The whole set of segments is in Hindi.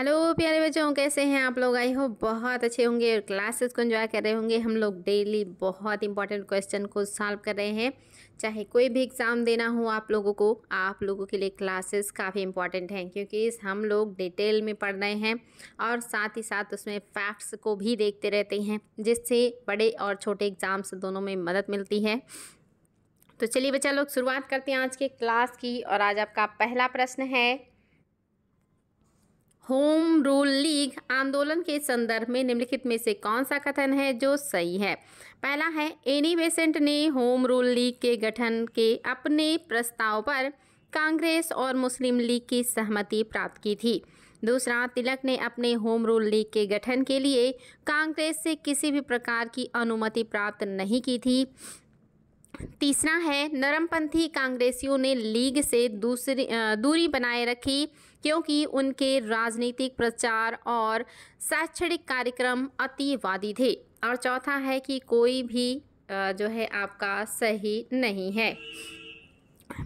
हेलो प्यारे बच्चों कैसे हैं आप लोग आई हो बहुत अच्छे होंगे और क्लासेस को एंजॉय कर रहे होंगे हम लोग डेली बहुत इंपॉर्टेंट क्वेश्चन को सॉल्व कर रहे हैं चाहे कोई भी एग्ज़ाम देना हो आप लोगों को आप लोगों के लिए क्लासेस काफ़ी इंपॉर्टेंट हैं क्योंकि हम लोग डिटेल में पढ़ रहे हैं और साथ ही साथ उसमें फैक्ट्स को भी देखते रहते हैं जिससे बड़े और छोटे एग्ज़ाम्स दोनों में मदद मिलती है तो चलिए बच्चा लोग शुरुआत करते हैं आज के क्लास की और आज आपका पहला प्रश्न है होम रूल लीग आंदोलन के संदर्भ में निम्नलिखित में से कौन सा कथन है जो सही है पहला है एनी बेसेंट ने होम रूल लीग के गठन के अपने प्रस्ताव पर कांग्रेस और मुस्लिम लीग की सहमति प्राप्त की थी दूसरा तिलक ने अपने होम रूल लीग के गठन के लिए कांग्रेस से किसी भी प्रकार की अनुमति प्राप्त नहीं की थी तीसरा है नरमपंथी कांग्रेसियों ने लीग से दूसरी दूरी बनाए रखी क्योंकि उनके राजनीतिक प्रचार और शैक्षणिक कार्यक्रम अतिवादी थे और चौथा है कि कोई भी जो है आपका सही नहीं है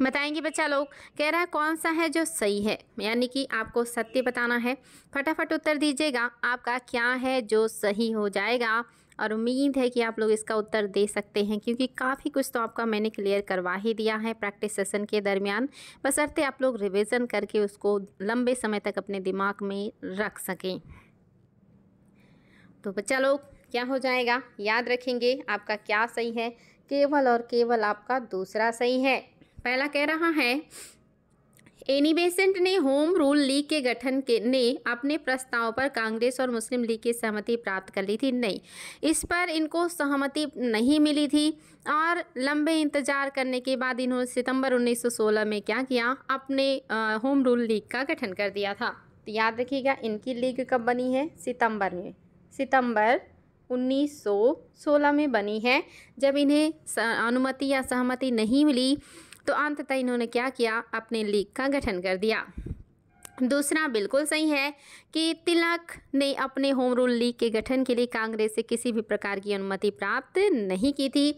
बताएंगे बच्चा लोग कह रहा है कौन सा है जो सही है यानी कि आपको सत्य बताना है फटाफट उत्तर दीजिएगा आपका क्या है जो सही हो जाएगा और उम्मीद है कि आप लोग इसका उत्तर दे सकते हैं क्योंकि काफ़ी कुछ तो आपका मैंने क्लियर करवा ही दिया है प्रैक्टिस सेशन के दरमियान बसरते आप लोग रिविज़न करके उसको लंबे समय तक अपने दिमाग में रख सकें तो बच्चा लोग क्या हो जाएगा याद रखेंगे आपका क्या सही है केवल और केवल आपका दूसरा सही है पहला कह रहा है एनी बेसेंट ने होम रूल लीग के गठन के ने अपने प्रस्ताव पर कांग्रेस और मुस्लिम लीग की सहमति प्राप्त कर ली थी नहीं इस पर इनको सहमति नहीं मिली थी और लंबे इंतजार करने के बाद इन्होंने सितंबर 1916 में क्या किया अपने आ, होम रूल लीग का गठन कर दिया था तो याद रखिएगा इनकी लीग कब बनी है सितंबर में सितंबर 1916 में बनी है जब इन्हें अनुमति या सहमति नहीं मिली तो अंततः इन्होंने क्या किया अपने लीग का गठन कर दिया दूसरा बिल्कुल सही है कि तिलक ने अपने होम रूल लीग के गठन के लिए कांग्रेस से किसी भी प्रकार की अनुमति प्राप्त नहीं की थी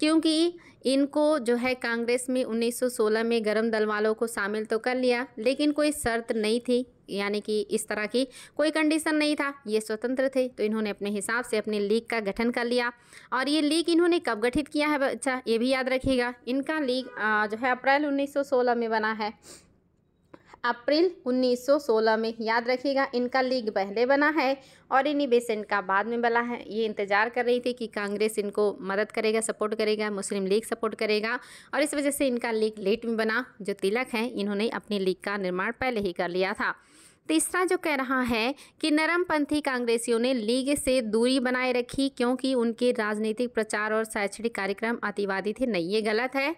क्योंकि इनको जो है कांग्रेस में 1916 में गरम दल वालों को शामिल तो कर लिया लेकिन कोई शर्त नहीं थी यानी कि इस तरह की कोई कंडीशन नहीं था ये स्वतंत्र थे तो इन्होंने अपने हिसाब से अपने लीग का गठन कर लिया और ये लीग इन्होंने कब गठित किया है अच्छा ये भी याद रखिएगा इनका लीग जो है अप्रैल उन्नीस में बना है अप्रैल 1916 में याद रखिएगा इनका लीग पहले बना है और इन्हीं बेसेंट का बाद में बना है ये इंतज़ार कर रही थी कि कांग्रेस इनको मदद करेगा सपोर्ट करेगा मुस्लिम लीग सपोर्ट करेगा और इस वजह से इनका लीग लेट में बना जो तिलक हैं इन्होंने अपनी लीग का निर्माण पहले ही कर लिया था तीसरा जो कह रहा है कि नरमपंथी कांग्रेसियों ने लीग से दूरी बनाए रखी क्योंकि उनके राजनीतिक प्रचार और शैक्षणिक कार्यक्रम अतिवादी थे नहीं ये गलत है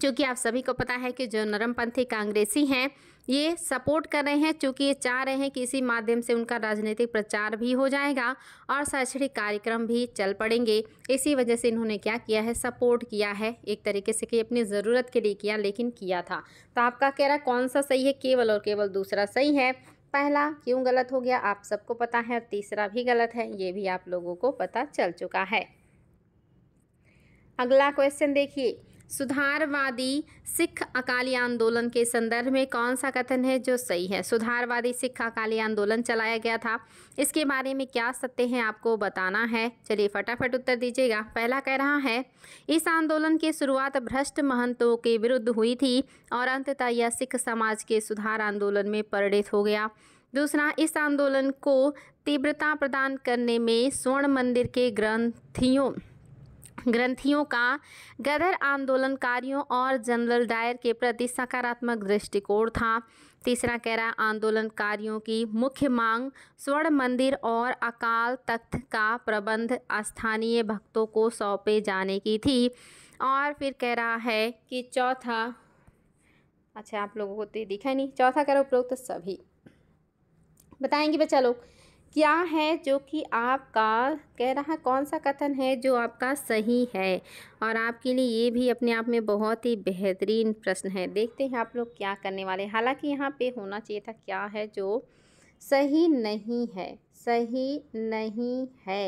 क्योंकि आप सभी को पता है कि जो नरमपंथी कांग्रेसी हैं ये सपोर्ट कर रहे हैं क्योंकि ये चाह रहे हैं कि इसी माध्यम से उनका राजनीतिक प्रचार भी हो जाएगा और शैक्षणिक कार्यक्रम भी चल पड़ेंगे इसी वजह से इन्होंने क्या किया है सपोर्ट किया है एक तरीके से कि अपनी ज़रूरत के लिए किया लेकिन किया था तो आपका कह रहा है कौन सा सही है केवल और केवल दूसरा सही है पहला क्यों गलत हो गया आप सबको पता है और तीसरा भी गलत है ये भी आप लोगों को पता चल चुका है अगला क्वेश्चन देखिए सुधारवादी सिख अकाली आंदोलन के संदर्भ में कौन सा कथन है जो सही है सुधारवादी सिख अकाली आंदोलन चलाया गया था इसके बारे में क्या सत्य है आपको बताना है चलिए फटाफट उत्तर दीजिएगा पहला कह रहा है इस आंदोलन की शुरुआत भ्रष्ट महंतों के विरुद्ध हुई थी और अंततः यह सिख समाज के सुधार आंदोलन में परिणित हो गया दूसरा इस आंदोलन को तीव्रता प्रदान करने में स्वर्ण मंदिर के ग्रंथियों ग्रंथियों का गदर आंदोलनकारियों और जनरल डायर के प्रति सकारात्मक दृष्टिकोण था तीसरा कह रहा आंदोलनकारियों की मुख्य मांग स्वर्ण मंदिर और अकाल तख्त का प्रबंध स्थानीय भक्तों को सौंपे जाने की थी और फिर कह रहा है कि चौथा अच्छा आप लोगों को तो दिखा नहीं चौथा कह रहा उपरोक्त तो सभी बताएंगे बच्चा लोग क्या है जो कि आपका कह रहा है कौन सा कथन है जो आपका सही है और आपके लिए ये भी अपने आप में बहुत ही बेहतरीन प्रश्न है देखते हैं आप लोग क्या करने वाले हालांकि यहाँ पे होना चाहिए था क्या है जो सही नहीं है सही नहीं है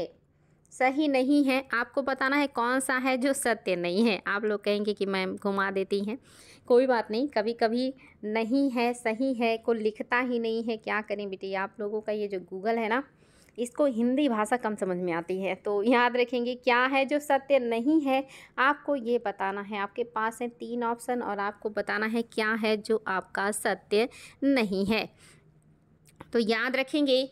सही नहीं है आपको बताना है कौन सा है जो सत्य नहीं है आप लोग कहेंगे कि मैम घुमा देती हैं कोई बात नहीं कभी कभी नहीं है सही है को लिखता ही नहीं है क्या करें बेटी आप लोगों का ये जो गूगल है ना इसको हिंदी भाषा कम समझ में आती है तो याद रखेंगे क्या है जो सत्य नहीं है आपको ये बताना है आपके पास है तीन ऑप्शन और आपको बताना है क्या है जो आपका सत्य नहीं है तो याद रखेंगे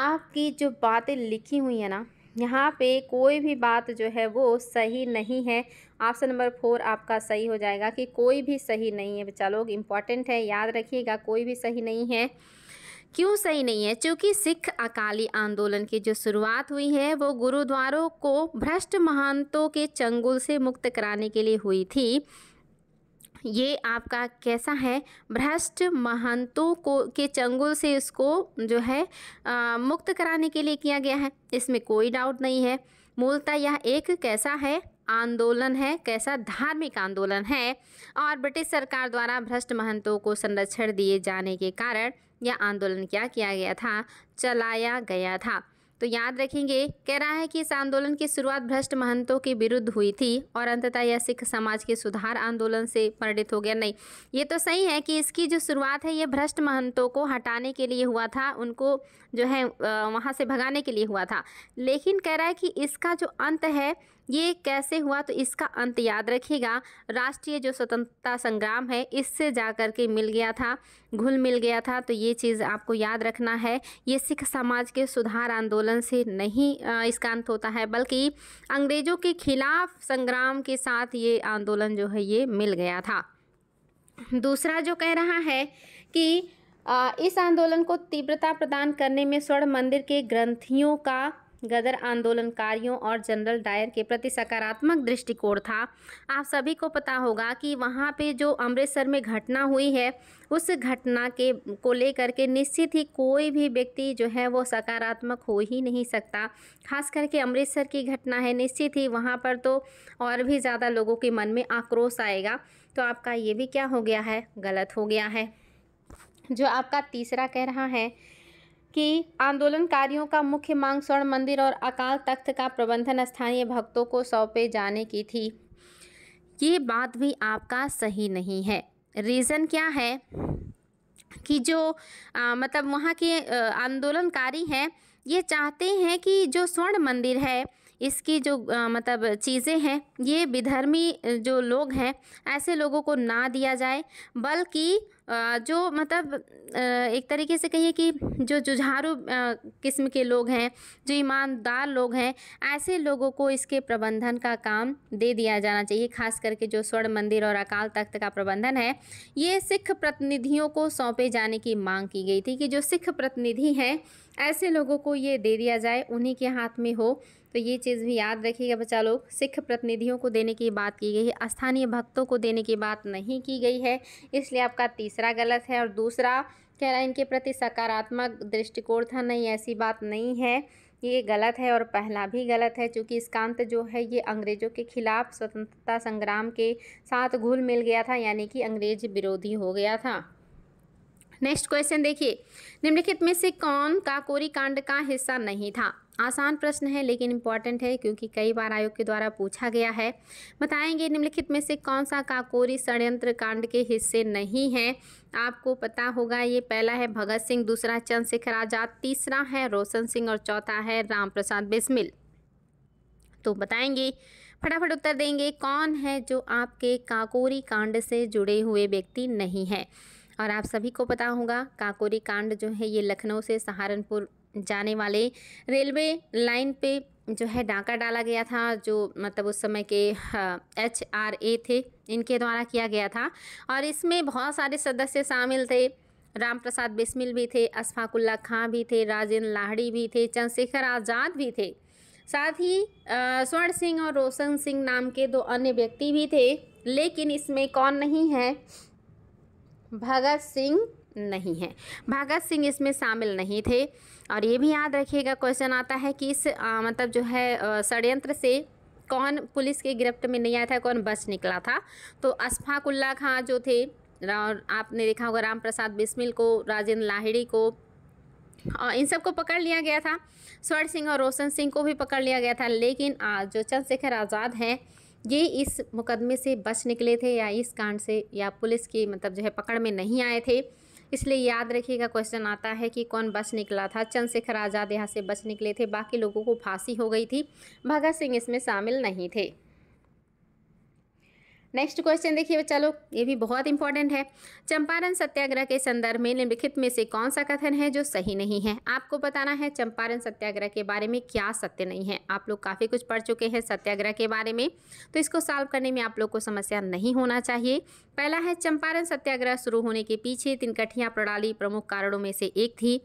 आपकी जो बातें लिखी हुई है ना यहाँ पे कोई भी बात जो है वो सही नहीं है ऑप्शन नंबर फोर आपका सही हो जाएगा कि कोई भी सही नहीं है बच्चा लोग इम्पॉर्टेंट है याद रखिएगा कोई भी सही नहीं है क्यों सही नहीं है क्योंकि सिख अकाली आंदोलन की जो शुरुआत हुई है वो गुरुद्वारों को भ्रष्ट महंतों के चंगुल से मुक्त कराने के लिए हुई थी ये आपका कैसा है भ्रष्ट महंतों को के चंगुल से इसको जो है आ, मुक्त कराने के लिए किया गया है इसमें कोई डाउट नहीं है मूलतः यह एक कैसा है आंदोलन है कैसा धार्मिक आंदोलन है और ब्रिटिश सरकार द्वारा भ्रष्ट महंतों को संरक्षण दिए जाने के कारण यह आंदोलन क्या किया गया था चलाया गया था तो याद रखेंगे कह रहा है कि इस आंदोलन की शुरुआत भ्रष्ट महंतों के विरुद्ध हुई थी और अंततः यह सिख समाज के सुधार आंदोलन से परिणित हो गया नहीं ये तो सही है कि इसकी जो शुरुआत है ये भ्रष्ट महंतों को हटाने के लिए हुआ था उनको जो है वहाँ से भगाने के लिए हुआ था लेकिन कह रहा है कि इसका जो अंत है ये कैसे हुआ तो इसका अंत याद रखिएगा राष्ट्रीय जो स्वतंत्रता संग्राम है इससे जा कर के मिल गया था घुल मिल गया था तो ये चीज़ आपको याद रखना है ये सिख समाज के सुधार आंदोलन से नहीं इसका अंत होता है बल्कि अंग्रेज़ों के खिलाफ संग्राम के साथ ये आंदोलन जो है ये मिल गया था दूसरा जो कह रहा है कि इस आंदोलन को तीव्रता प्रदान करने में स्वर्ण मंदिर के ग्रंथियों का गदर आंदोलनकारियों और जनरल डायर के प्रति सकारात्मक दृष्टिकोण था आप सभी को पता होगा कि वहाँ पे जो अमृतसर में घटना हुई है उस घटना के को लेकर के निश्चित ही कोई भी व्यक्ति जो है वो सकारात्मक हो ही नहीं सकता खास करके अमृतसर की घटना है निश्चित ही वहाँ पर तो और भी ज़्यादा लोगों के मन में आक्रोश आएगा तो आपका ये भी क्या हो गया है गलत हो गया है जो आपका तीसरा कह रहा है कि आंदोलनकारियों का मुख्य मांग स्वर्ण मंदिर और अकाल तख्त का प्रबंधन स्थानीय भक्तों को सौंपे जाने की थी ये बात भी आपका सही नहीं है रीज़न क्या है कि जो आ, मतलब वहाँ के आंदोलनकारी हैं ये चाहते हैं कि जो स्वर्ण मंदिर है इसकी जो मतलब चीज़ें हैं ये विधर्मी जो लोग हैं ऐसे लोगों को ना दिया जाए बल्कि जो मतलब एक तरीके से कहिए कि जो जुझारू किस्म के लोग हैं जो ईमानदार लोग हैं ऐसे लोगों को इसके प्रबंधन का काम दे दिया जाना चाहिए खास करके जो स्वर्ण मंदिर और अकाल तख्त का प्रबंधन है ये सिख प्रतिनिधियों को सौंपे जाने की मांग की गई थी कि जो सिख प्रतिनिधि हैं ऐसे लोगों को ये दे दिया जाए उन्हीं के हाथ में हो तो ये चीज़ भी याद रखिएगा बच्चा लोग सिख प्रतिनिधियों को देने की बात की गई है स्थानीय भक्तों को देने की बात नहीं की गई है इसलिए आपका तीसरा गलत है और दूसरा कह रहा है इनके प्रति सकारात्मक दृष्टिकोण था नहीं ऐसी बात नहीं है ये गलत है और पहला भी गलत है क्योंकि इसकांत जो है ये अंग्रेज़ों के खिलाफ स्वतंत्रता संग्राम के साथ घुल मिल गया था यानी कि अंग्रेज विरोधी हो गया था नेक्स्ट क्वेश्चन देखिए निम्नलिखित में से कौन काकोरी कांड का हिस्सा नहीं था आसान प्रश्न है लेकिन इम्पॉर्टेंट है क्योंकि कई बार आयोग के द्वारा पूछा गया है बताएंगे निम्नलिखित में से कौन सा काकोरी षडयंत्र कांड के हिस्से नहीं है आपको पता होगा ये पहला है भगत सिंह दूसरा चंद्रशेखर आजाद तीसरा है रोशन सिंह और चौथा है राम प्रसाद बिस्मिल तो बताएंगे फटाफट उत्तर देंगे कौन है जो आपके काकोरी कांड से जुड़े हुए व्यक्ति नहीं है और आप सभी को पता होगा काकोरी कांड जो है ये लखनऊ से सहारनपुर जाने वाले रेलवे लाइन पे जो है डाका डाला गया था जो मतलब उस समय के हाँ, एच आर ए थे इनके द्वारा किया गया था और इसमें बहुत सारे सदस्य शामिल थे राम प्रसाद बिस्मिल भी थे अशफाकुल्ला खां भी थे राजेंद्र लाहड़ी भी थे चंद्रशेखर आज़ाद भी थे साथ ही स्वर्ण सिंह और रोशन सिंह नाम के दो अन्य व्यक्ति भी थे लेकिन इसमें कौन नहीं है भगत सिंह नहीं है भगत सिंह इसमें शामिल नहीं थे और ये भी याद रखिएगा क्वेश्चन आता है कि इस आ, मतलब जो है षडयंत्र से कौन पुलिस के गिरफ्त में नहीं आया था कौन बच निकला था तो अशफाकुल्ला खां जो थे और आपने देखा होगा राम प्रसाद बिस्मिल को राजेंद्र लाहिड़ी को और इन सबको पकड़ लिया गया था स्वर्ण सिंह और रोशन सिंह को भी पकड़ लिया गया था लेकिन आज जो चंद्रशेखर आज़ाद हैं ये इस मुकदमे से बच निकले थे या इस कांड से या पुलिस की मतलब जो है पकड़ में नहीं आए थे इसलिए याद रखिएगा क्वेश्चन आता है कि कौन बच निकला था चंद्रशेखर आज़ाद यहाँ से बच निकले थे बाकी लोगों को फांसी हो गई थी भगत सिंह इसमें शामिल नहीं थे नेक्स्ट क्वेश्चन देखिए बच्चा लोग ये भी बहुत इंपॉर्टेंट है चंपारण सत्याग्रह के संदर्भ में निम्नलिखित में से कौन सा कथन है जो सही नहीं है आपको बताना है चंपारण सत्याग्रह के बारे में क्या सत्य नहीं है आप लोग काफ़ी कुछ पढ़ चुके हैं सत्याग्रह के बारे में तो इसको सॉल्व करने में आप लोग को समस्या नहीं होना चाहिए पहला है चंपारण सत्याग्रह शुरू होने के पीछे तिनकठिया प्रणाली प्रमुख कारणों में से एक थी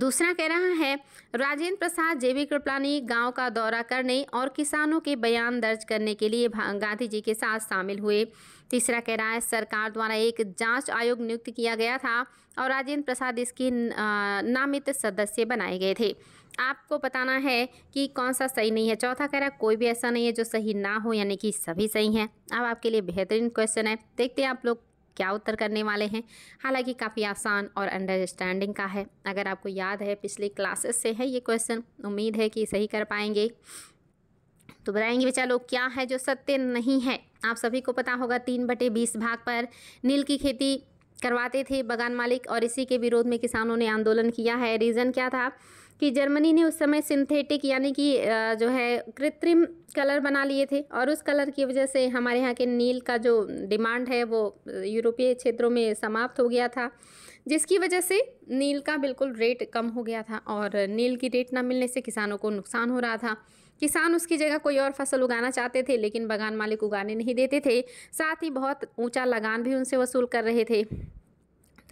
दूसरा कह रहा है राजेंद्र प्रसाद जेबी कृपलानी गांव का दौरा करने और किसानों के बयान दर्ज करने के लिए गांधी जी के साथ शामिल हुए तीसरा कह रहा है सरकार द्वारा एक जांच आयोग नियुक्त किया गया था और राजेंद्र प्रसाद इसकी नामित सदस्य बनाए गए थे आपको बताना है कि कौन सा सही नहीं है चौथा कह रहा है कोई भी ऐसा नहीं है जो सही ना हो यानी कि सभी सही हैं अब आपके लिए बेहतरीन क्वेश्चन है देखते हैं आप लोग क्या उत्तर करने वाले हैं हालांकि काफ़ी आसान और अंडरस्टैंडिंग का है अगर आपको याद है पिछली क्लासेस से है ये क्वेश्चन उम्मीद है कि सही कर पाएंगे तो बताएंगे बेचा लोग क्या है जो सत्य नहीं है आप सभी को पता होगा तीन बटे बीस भाग पर नील की खेती करवाते थे बगान मालिक और इसी के विरोध में किसानों ने आंदोलन किया है रीज़न क्या था कि जर्मनी ने उस समय सिंथेटिक यानी कि जो है कृत्रिम कलर बना लिए थे और उस कलर की वजह से हमारे यहाँ के नील का जो डिमांड है वो यूरोपीय क्षेत्रों में समाप्त हो गया था जिसकी वजह से नील का बिल्कुल रेट कम हो गया था और नील की रेट ना मिलने से किसानों को नुकसान हो रहा था किसान उसकी जगह कोई और फसल उगाना चाहते थे लेकिन बगान मालिक उगाने नहीं देते थे साथ ही बहुत ऊंचा लगान भी उनसे वसूल कर रहे थे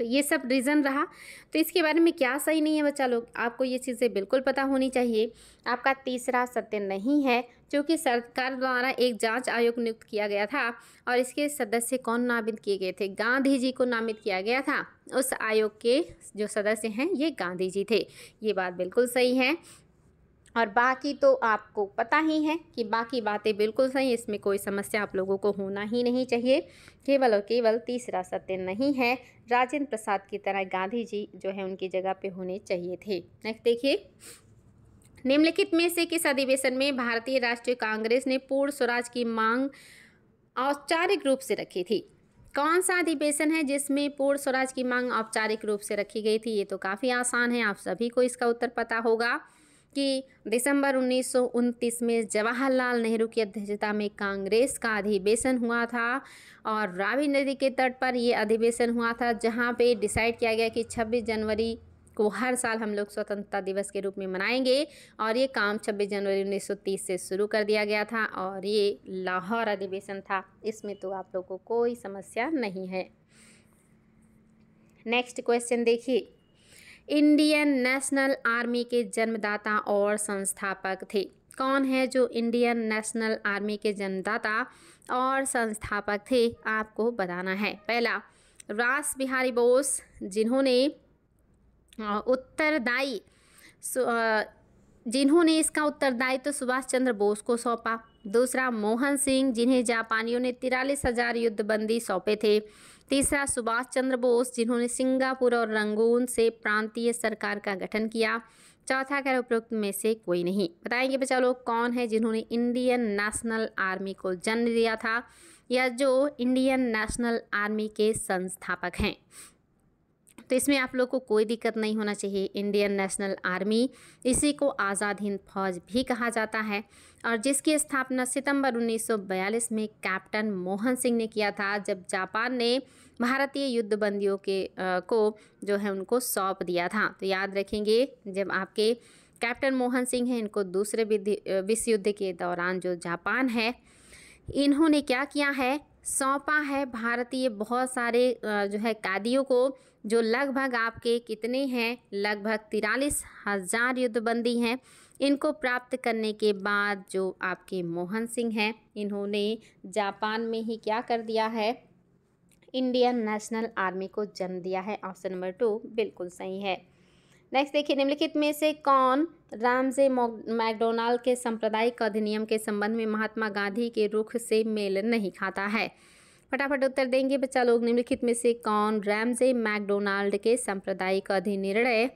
तो ये सब रीज़न रहा तो इसके बारे में क्या सही नहीं है बच्चा लोग आपको ये चीज़ें बिल्कुल पता होनी चाहिए आपका तीसरा सत्य नहीं है क्योंकि सरकार द्वारा एक जांच आयोग नियुक्त किया गया था और इसके सदस्य कौन नामित किए गए थे गांधी जी को नामित किया गया था उस आयोग के जो सदस्य हैं ये गांधी जी थे ये बात बिल्कुल सही है और बाकी तो आपको पता ही है कि बाकी बातें बिल्कुल सही इसमें कोई समस्या आप लोगों को होना ही नहीं चाहिए केवल और केवल तीसरा सत्य नहीं है राजेंद्र प्रसाद की तरह गांधी जी जो है उनकी जगह पे होने चाहिए थे नेक्स्ट देखिए निम्नलिखित में से किस अधिवेशन में भारतीय राष्ट्रीय कांग्रेस ने पूर्ण स्वराज की मांग औपचारिक रूप से रखी थी कौन सा अधिवेशन है जिसमें पूर्ण स्वराज की मांग औपचारिक रूप से रखी गई थी ये तो काफ़ी आसान है आप सभी को इसका उत्तर पता होगा कि दिसंबर उन्नीस में जवाहरलाल नेहरू की अध्यक्षता में कांग्रेस का अधिवेशन हुआ था और रावी नदी के तट पर ये अधिवेशन हुआ था जहाँ पे डिसाइड किया गया कि 26 जनवरी को हर साल हम लोग स्वतंत्रता दिवस के रूप में मनाएंगे और ये काम 26 जनवरी 1930 से शुरू कर दिया गया था और ये लाहौर अधिवेशन था इसमें तो आप लोगों को कोई समस्या नहीं है नेक्स्ट क्वेश्चन देखिए इंडियन नेशनल आर्मी के जन्मदाता और संस्थापक थे कौन है जो इंडियन नेशनल आर्मी के जन्मदाता और संस्थापक थे आपको बताना है पहला रास बिहारी बोस जिन्होंने उत्तरदायी जिन्होंने इसका उत्तरदायित्व तो सुभाष चंद्र बोस को सौंपा दूसरा मोहन सिंह जिन्हें जापानियों ने तिरालीस हजार युद्धबंदी सौंपे थे तीसरा सुभाष चंद्र बोस जिन्होंने सिंगापुर और रंगून से प्रांतीय सरकार का गठन किया चौथा कह उपयुक्त में से कोई नहीं बताएंगे बच्चा लोग कौन है जिन्होंने इंडियन नेशनल आर्मी को जन्म दिया था या जो इंडियन नेशनल आर्मी के संस्थापक हैं तो इसमें आप लोग को कोई दिक्कत नहीं होना चाहिए इंडियन नेशनल आर्मी इसी को आज़ाद हिंद फौज भी कहा जाता है और जिसकी स्थापना सितंबर 1942 में कैप्टन मोहन सिंह ने किया था जब जापान ने भारतीय युद्धबंदियों के आ, को जो है उनको सौंप दिया था तो याद रखेंगे जब आपके कैप्टन मोहन सिंह हैं इनको दूसरे विश्व युद्ध के दौरान जो जापान है इन्होंने क्या किया है सौंपा है भारतीय बहुत सारे जो है कादियों को जो लगभग आपके कितने हैं लगभग तिरालीस हजार युद्धबंदी हैं इनको प्राप्त करने के बाद जो आपके मोहन सिंह हैं इन्होंने जापान में ही क्या कर दिया है इंडियन नेशनल आर्मी को जन्म दिया है ऑप्शन नंबर टू बिल्कुल सही है नेक्स्ट देखिए निम्नलिखित में से कौन रामजे मैकडोनाल्ड के सांप्रदायिक अधिनियम के संबंध में महात्मा गांधी के रुख से मेल नहीं खाता है फटाफट उत्तर देंगे बच्चा लोग निम्नलिखित में से कौन रैमजे मैकडोनाल्ड के सांप्रदायिक अधिनिर्णय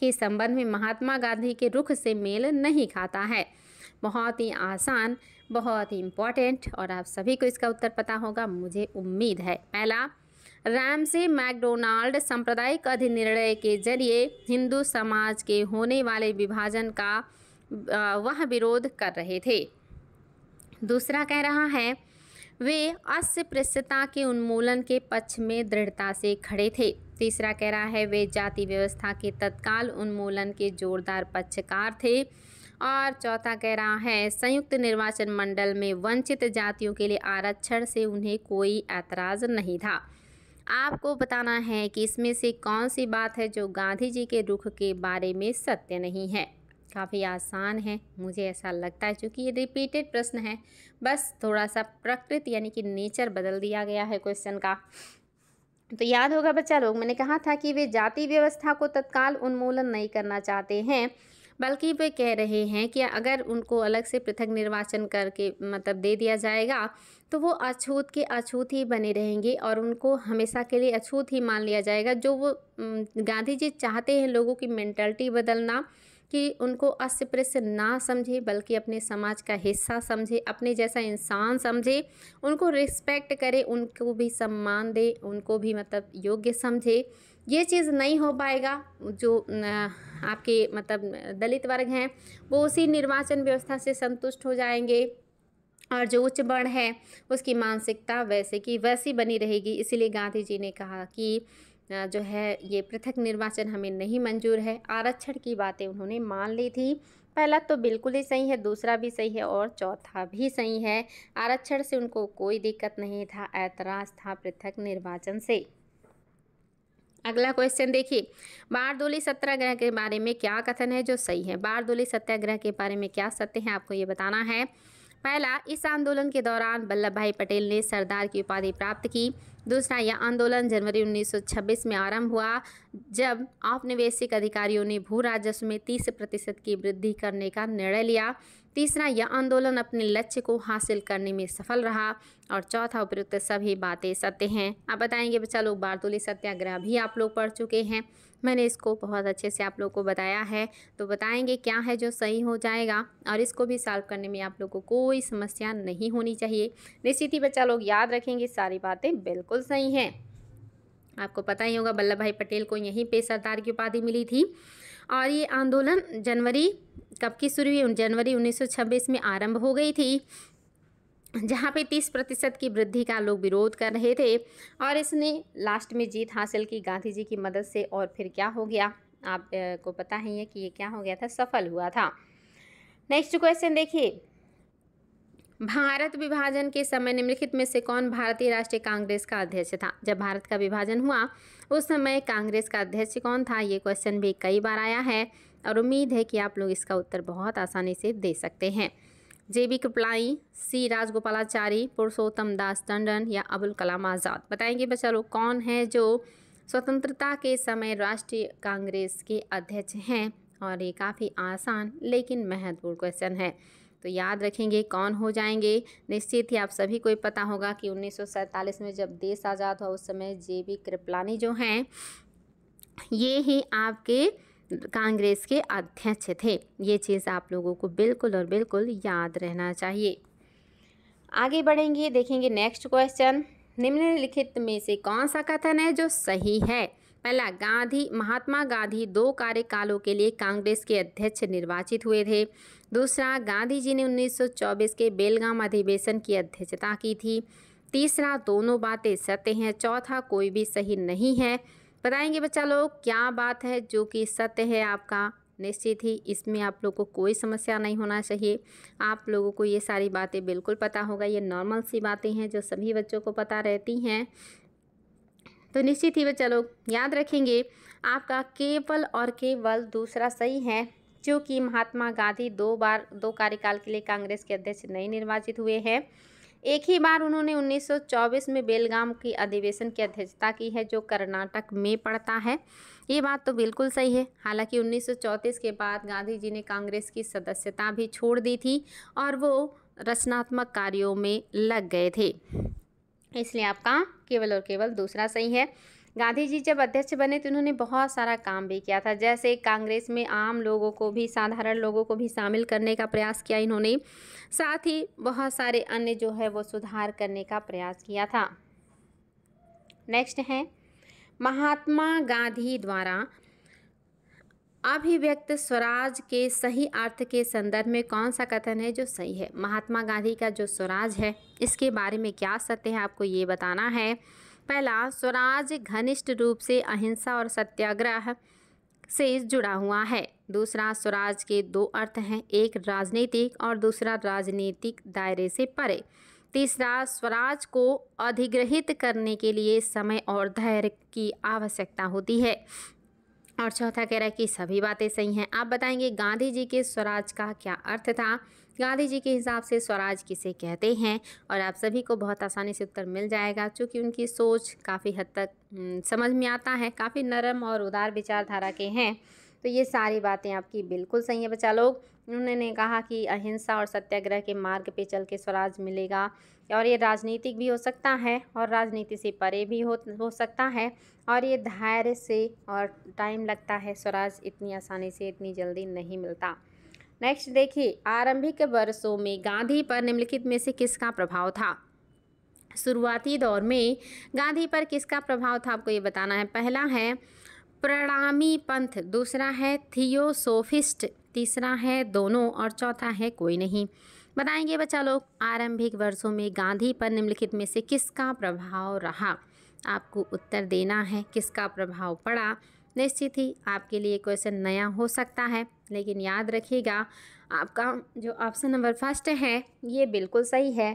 के संबंध में महात्मा गांधी के रुख से मेल नहीं खाता है बहुत ही आसान बहुत ही इम्पॉर्टेंट और आप सभी को इसका उत्तर पता होगा मुझे उम्मीद है पहला राम से मैकडोनाल्ड सांप्रदायिक अधिनिर्णय के जरिए हिंदू समाज के होने वाले विभाजन का वह विरोध कर रहे थे दूसरा कह रहा है वे अस्पृश्यता के उन्मूलन के पक्ष में दृढ़ता से खड़े थे तीसरा कह रहा है वे जाति व्यवस्था के तत्काल उन्मूलन के जोरदार पक्षकार थे और चौथा कह रहा है संयुक्त निर्वाचन मंडल में वंचित जातियों के लिए आरक्षण से उन्हें कोई ऐतराज़ नहीं था आपको बताना है कि इसमें से कौन सी बात है जो गांधी जी के रुख के बारे में सत्य नहीं है काफ़ी आसान है मुझे ऐसा लगता है क्योंकि ये रिपीटेड प्रश्न है बस थोड़ा सा प्रकृति यानी कि नेचर बदल दिया गया है क्वेश्चन का तो याद होगा बच्चा लोग मैंने कहा था कि वे जाति व्यवस्था को तत्काल उन्मूलन नहीं करना चाहते हैं बल्कि वे कह रहे हैं कि अगर उनको अलग से पृथक निर्वाचन करके मतलब दे दिया जाएगा तो वो अछूत के अछूत ही बने रहेंगे और उनको हमेशा के लिए अछूत ही मान लिया जाएगा जो वो गांधी जी चाहते हैं लोगों की मैंटलिटी बदलना कि उनको अस्पृश्य ना समझे बल्कि अपने समाज का हिस्सा समझे अपने जैसा इंसान समझे उनको रिस्पेक्ट करे उनको भी सम्मान दे उनको भी मतलब योग्य समझे ये चीज़ नहीं हो पाएगा जो आपके मतलब दलित वर्ग हैं वो उसी निर्वाचन व्यवस्था से संतुष्ट हो जाएंगे और जो उच्च वर्ण है उसकी मानसिकता वैसे की वैसी बनी रहेगी इसीलिए गांधी जी ने कहा कि जो है ये पृथक निर्वाचन हमें नहीं मंजूर है आरक्षण की बातें उन्होंने मान ली थी पहला तो बिल्कुल ही सही है दूसरा भी सही है और चौथा भी सही है आरक्षण से उनको कोई दिक्कत नहीं था ऐतराज़ था पृथक निर्वाचन से अगला क्वेश्चन देखिए बारदोली सत्याग्रह के बारे में क्या कथन है जो सही है बारदोली सत्याग्रह के बारे में क्या सत्य है आपको ये बताना है पहला इस आंदोलन के दौरान वल्लभ भाई पटेल ने सरदार की उपाधि प्राप्त की दूसरा यह आंदोलन जनवरी 1926 में आरंभ हुआ जब औपनिवेशिक अधिकारियों ने भू राजस्व में तीस प्रतिशत की वृद्धि करने का निर्णय लिया तीसरा यह आंदोलन अपने लक्ष्य को हासिल करने में सफल रहा और चौथा उपयुक्त सभी बातें सत्य हैं आप बताएंगे बच्चा लोग बारदोली सत्याग्रह भी आप लोग पढ़ चुके हैं मैंने इसको बहुत अच्छे से आप लोग को बताया है तो बताएंगे क्या है जो सही हो जाएगा और इसको भी सॉल्व करने में आप लोग को कोई समस्या नहीं होनी चाहिए निश्चित ही बच्चा लोग याद रखेंगे सारी बातें बिल्कुल सही हैं आपको पता ही होगा वल्लभ भाई पटेल को यहीं पे सरदार की उपाधि मिली थी और ये आंदोलन जनवरी कब की शुरू हुई जनवरी 1926 में आरंभ हो गई थी जहाँ पे 30 प्रतिशत की वृद्धि का लोग विरोध कर रहे थे और इसने लास्ट में जीत हासिल की गांधी जी की मदद से और फिर क्या हो गया आपको पता ही है कि ये क्या हो गया था सफल हुआ था नेक्स्ट क्वेश्चन देखिए भारत विभाजन के समय निम्नलिखित में से कौन भारतीय राष्ट्रीय कांग्रेस का अध्यक्ष था जब भारत का विभाजन हुआ उस समय कांग्रेस का अध्यक्ष कौन था ये क्वेश्चन भी कई बार आया है और उम्मीद है कि आप लोग इसका उत्तर बहुत आसानी से दे सकते हैं J B Kripalani C Rajagopalachari Purushottam Das Tandon या अबुल कलाम आज़ाद बताएंगे बच्चा लोग कौन है जो स्वतंत्रता के समय राष्ट्रीय कांग्रेस के अध्यक्ष हैं और ये काफ़ी आसान लेकिन महत्वपूर्ण क्वेश्चन है तो याद रखेंगे कौन हो जाएंगे निश्चित ही आप सभी को पता होगा कि उन्नीस में जब देश आज़ाद हुआ उस समय जे बी कृपलानी जो हैं ये ही आपके कांग्रेस के अध्यक्ष थे ये चीज़ आप लोगों को बिल्कुल और बिल्कुल याद रहना चाहिए आगे बढ़ेंगे देखेंगे नेक्स्ट क्वेश्चन निम्नलिखित में से कौन सा कथन है जो सही है पहला गांधी महात्मा गांधी दो कार्यकालों के लिए कांग्रेस के अध्यक्ष निर्वाचित हुए थे दूसरा गांधी जी ने 1924 के बेलगाम अधिवेशन की अध्यक्षता की थी तीसरा दोनों बातें सत्य हैं चौथा कोई भी सही नहीं है बताएंगे बच्चा लोग क्या बात है जो कि सत्य है आपका निश्चित ही इसमें आप लोग को कोई समस्या नहीं होना चाहिए आप लोगों को ये सारी बातें बिल्कुल पता होगा ये नॉर्मल सी बातें हैं जो सभी बच्चों को पता रहती हैं तो निश्चित ही बच्चा लोग याद रखेंगे आपका केवल और केवल दूसरा सही है क्योंकि महात्मा गांधी दो बार दो कार्यकाल के लिए कांग्रेस के अध्यक्ष नहीं निर्वाचित हुए हैं एक ही बार उन्होंने 1924 में बेलगाम की अधिवेशन की अध्यक्षता की है जो कर्नाटक में पड़ता है ये बात तो बिल्कुल सही है हालांकि 1934 के बाद गांधी जी ने कांग्रेस की सदस्यता भी छोड़ दी थी और वो रचनात्मक कार्यों में लग गए थे इसलिए आपका केवल और केवल दूसरा सही है गांधी जी जब अध्यक्ष बने तो इन्होंने बहुत सारा काम भी किया था जैसे कांग्रेस में आम लोगों को भी साधारण लोगों को भी शामिल करने का प्रयास किया इन्होंने साथ ही बहुत सारे अन्य जो है वो सुधार करने का प्रयास किया था नेक्स्ट है महात्मा गांधी द्वारा अभिव्यक्त स्वराज के सही अर्थ के संदर्भ में कौन सा कथन है जो सही है महात्मा गांधी का जो स्वराज है इसके बारे में क्या सत्य है आपको ये बताना है पहला स्वराज घनिष्ठ रूप से अहिंसा और सत्याग्रह से जुड़ा हुआ है दूसरा स्वराज के दो अर्थ हैं एक राजनीतिक और दूसरा राजनीतिक दायरे से परे तीसरा स्वराज को अधिग्रहित करने के लिए समय और धैर्य की आवश्यकता होती है और चौथा कह रहा है कि सभी बातें सही हैं आप बताएंगे गांधी जी के स्वराज का क्या अर्थ था गांधी जी के हिसाब से स्वराज किसे कहते हैं और आप सभी को बहुत आसानी से उत्तर मिल जाएगा क्योंकि उनकी सोच काफ़ी हद तक समझ में आता है काफ़ी नरम और उदार विचारधारा के हैं तो ये सारी बातें आपकी बिल्कुल सही है बच्चा लोग उन्होंने कहा कि अहिंसा और सत्याग्रह के मार्ग पे चल के स्वराज मिलेगा और ये राजनीतिक भी हो सकता है और राजनीति से परे भी हो हो सकता है और ये धैर्य से और टाइम लगता है स्वराज इतनी आसानी से इतनी जल्दी नहीं मिलता नेक्स्ट देखिए आरंभिक वर्षों में गांधी पर निम्नलिखित में से किसका प्रभाव था शुरुआती दौर में गांधी पर किसका प्रभाव था आपको ये बताना है पहला है प्रणामी पंथ दूसरा है थियोसोफिस्ट तीसरा है दोनों और चौथा है कोई नहीं बताएंगे बच्चा लोग आरंभिक वर्षों में गांधी पर निम्नलिखित में से किसका प्रभाव रहा आपको उत्तर देना है किसका प्रभाव पड़ा निश्चित ही आपके लिए क्वेश्चन नया हो सकता है लेकिन याद रखिएगा आपका जो ऑप्शन नंबर फर्स्ट है ये बिल्कुल सही है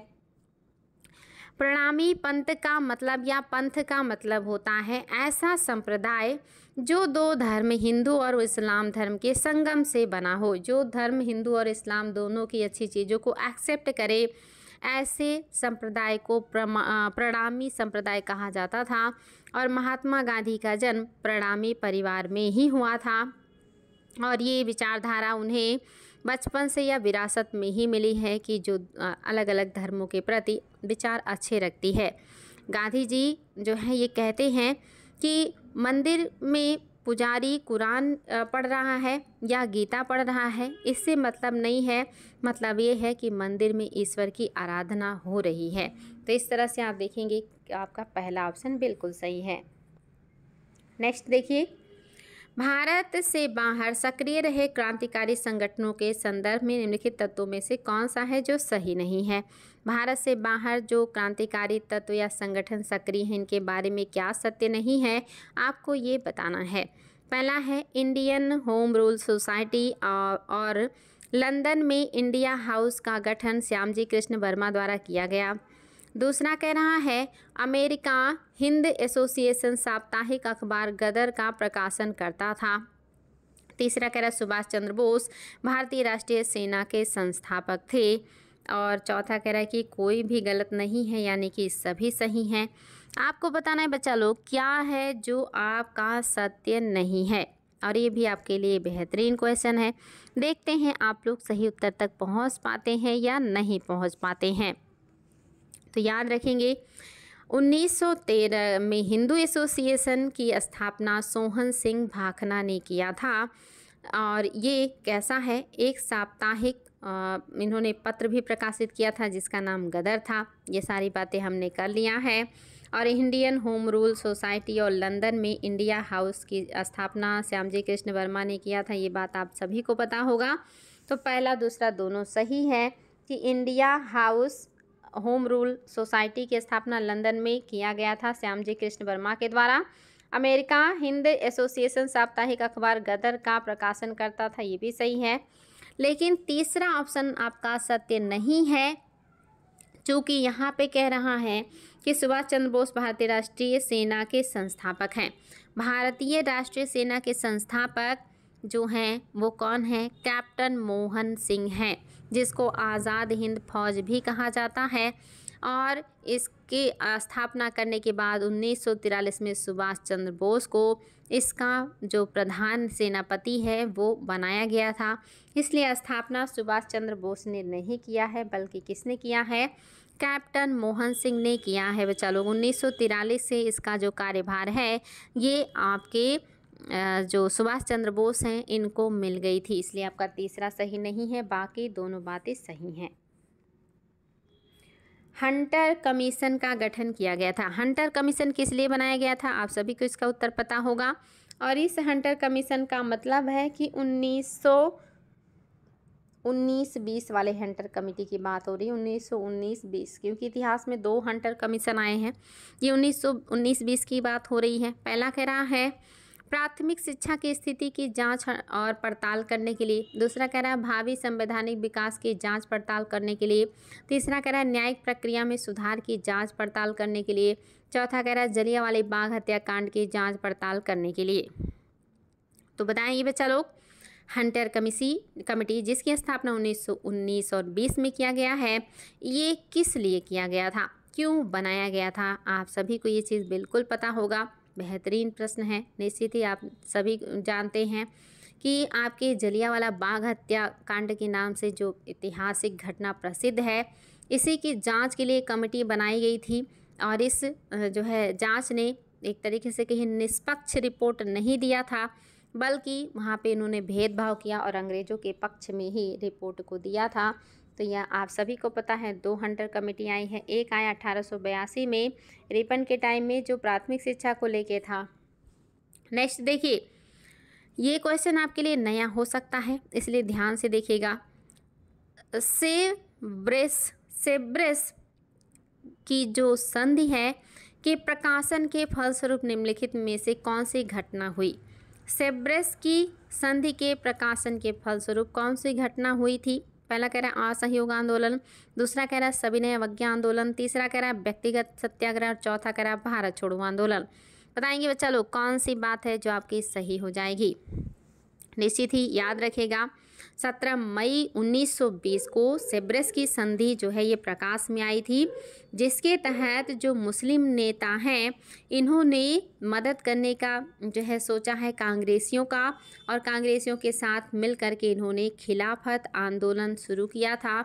प्रणामी पंथ का मतलब या पंथ का मतलब होता है ऐसा संप्रदाय जो दो धर्म हिंदू और इस्लाम धर्म के संगम से बना हो जो धर्म हिंदू और इस्लाम दोनों की अच्छी चीज़ों को एक्सेप्ट करे ऐसे संप्रदाय को प्रणामी संप्रदाय कहा जाता था और महात्मा गांधी का जन्म प्रणामी परिवार में ही हुआ था और ये विचारधारा उन्हें बचपन से या विरासत में ही मिली है कि जो अलग अलग धर्मों के प्रति विचार अच्छे रखती है गांधी जी जो है ये कहते हैं कि मंदिर में पुजारी कुरान पढ़ रहा है या गीता पढ़ रहा है इससे मतलब नहीं है मतलब ये है कि मंदिर में ईश्वर की आराधना हो रही है तो इस तरह से आप देखेंगे कि आपका पहला ऑप्शन बिल्कुल सही है नेक्स्ट देखिए भारत से बाहर सक्रिय रहे क्रांतिकारी संगठनों के संदर्भ में निम्नलिखित तत्वों में से कौन सा है जो सही नहीं है भारत से बाहर जो क्रांतिकारी तत्व या संगठन सक्रिय हैं इनके बारे में क्या सत्य नहीं है आपको ये बताना है पहला है इंडियन होम रूल सोसाइटी और लंदन में इंडिया हाउस का गठन श्यामजी कृष्ण वर्मा द्वारा किया गया दूसरा कह रहा है अमेरिका हिंद एसोसिएशन साप्ताहिक अखबार गदर का प्रकाशन करता था तीसरा कह रहा सुभाष चंद्र बोस भारतीय राष्ट्रीय सेना के संस्थापक थे और चौथा कह रहा है कि कोई भी गलत नहीं है यानी कि सभी सही हैं आपको बताना है बच्चा लोग क्या है जो आपका सत्य नहीं है और ये भी आपके लिए बेहतरीन क्वेश्चन है देखते हैं आप लोग सही उत्तर तक पहुंच पाते हैं या नहीं पहुंच पाते हैं तो याद रखेंगे 1913 में हिंदू एसोसिएशन की स्थापना सोहन सिंह भाखना ने किया था और ये कैसा है एक साप्ताहिक इन्होंने पत्र भी प्रकाशित किया था जिसका नाम गदर था ये सारी बातें हमने कर लिया है और इंडियन होम रूल सोसाइटी और लंदन में इंडिया हाउस की स्थापना श्याम जी कृष्ण वर्मा ने किया था ये बात आप सभी को पता होगा तो पहला दूसरा दोनों सही है कि India house home rule society की स्थापना लंदन में किया गया था श्यामजी कृष्ण वर्मा के द्वारा अमेरिका हिंद एसोसिएशन साप्ताहिक अखबार गदर का प्रकाशन करता था ये भी सही है लेकिन तीसरा ऑप्शन आपका सत्य नहीं है चूँकि यहाँ पे कह रहा है कि सुभाष चंद्र बोस भारतीय राष्ट्रीय सेना के संस्थापक हैं भारतीय राष्ट्रीय सेना के संस्थापक जो हैं वो कौन हैं कैप्टन मोहन सिंह हैं जिसको आज़ाद हिंद फौज भी कहा जाता है और इसके स्थापना करने के बाद उन्नीस में सुभाष चंद्र बोस को इसका जो प्रधान सेनापति है वो बनाया गया था इसलिए स्थापना सुभाष चंद्र बोस ने नहीं किया है बल्कि किसने किया है कैप्टन मोहन सिंह ने किया है बच्चा लोग उन्नीस से इसका जो कार्यभार है ये आपके जो सुभाष चंद्र बोस हैं इनको मिल गई थी इसलिए आपका तीसरा सही नहीं है बाकी दोनों बातें सही हैं हंटर कमीशन का गठन किया गया था हंटर कमीशन किस लिए बनाया गया था आप सभी को इसका उत्तर पता होगा और इस हंटर कमीशन का मतलब है कि उन्नीस बीस वाले हंटर कमेटी की बात हो रही है 1919-20 क्योंकि इतिहास में दो हंटर कमीशन आए हैं ये 1919-20 की बात हो रही है पहला कह रहा है प्राथमिक शिक्षा की स्थिति की जांच और पड़ताल करने के लिए दूसरा कह रहा है भावी संवैधानिक विकास की जांच पड़ताल करने के लिए तीसरा कह रहा है न्यायिक प्रक्रिया में सुधार की जांच पड़ताल करने के लिए चौथा कह रहा है जलिया वाले बाग हत्याकांड की जांच पड़ताल करने के लिए तो बताएं ये बच्चा लोग हंटर कमिसी कमेटी जिसकी स्थापना उन्नीस और बीस में किया गया है ये किस लिए किया गया था क्यों बनाया गया था आप सभी को ये चीज़ बिल्कुल पता होगा बेहतरीन प्रश्न है निश्चित ही आप सभी जानते हैं कि आपके जलियावाला बाघ हत्या कांड के नाम से जो ऐतिहासिक घटना प्रसिद्ध है इसी की जांच के लिए कमेटी बनाई गई थी और इस जो है जांच ने एक तरीके से कहीं निष्पक्ष रिपोर्ट नहीं दिया था बल्कि वहाँ पे इन्होंने भेदभाव किया और अंग्रेज़ों के पक्ष में ही रिपोर्ट को दिया था तो यह आप सभी को पता है दो हंटर कमेटी आई है एक आया अठारह में रिपन के टाइम में जो प्राथमिक शिक्षा को लेके था नेक्स्ट देखिए ये क्वेश्चन आपके लिए नया हो सकता है इसलिए ध्यान से देखिएगा सेव ब्रेस सेब्रेस की जो संधि है कि प्रकाशन के फलस्वरूप निम्नलिखित में से कौन सी घटना हुई सेब्रेस की संधि के प्रकाशन के फलस्वरूप कौन सी घटना हुई थी पहला कह रहा है असहयोग आंदोलन दूसरा कह रहा है सविनय अवज्ञा आंदोलन तीसरा कह रहा है व्यक्तिगत सत्याग्रह और चौथा कह रहा है भारत छोड़ो आंदोलन बताएंगे बच्चा लोग कौन सी बात है जो आपकी सही हो जाएगी निश्चित ही याद रखेगा 17 मई 1920 को सेब्रस की संधि जो है ये प्रकाश में आई थी जिसके तहत जो मुस्लिम नेता हैं इन्होंने मदद करने का जो है सोचा है कांग्रेसियों का और कांग्रेसियों के साथ मिल के इन्होंने खिलाफत आंदोलन शुरू किया था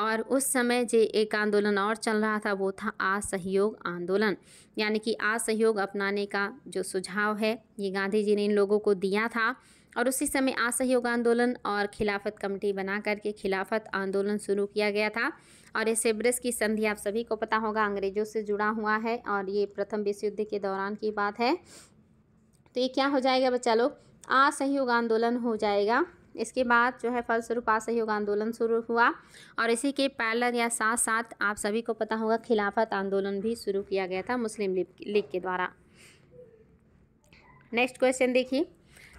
और उस समय जो एक आंदोलन और चल रहा था वो था असहयोग आंदोलन यानी कि असहयोग अपनाने का जो सुझाव है ये गांधी जी ने इन लोगों को दिया था और उसी समय असहयोग आंदोलन और खिलाफत कमेटी बना करके खिलाफत आंदोलन शुरू किया गया था और ये सेब्रस की संधि आप सभी को पता होगा अंग्रेज़ों से जुड़ा हुआ है और ये प्रथम विश्व युद्ध के दौरान की बात है तो ये क्या हो जाएगा बच्चा लोग असहयोग आंदोलन हो जाएगा इसके बाद जो है फलस्वरूप असहयोग आंदोलन शुरू हुआ और इसी के पैरल या साथ साथ आप सभी को पता होगा खिलाफत आंदोलन भी शुरू किया गया था मुस्लिम लीग के द्वारा नेक्स्ट क्वेश्चन देखिए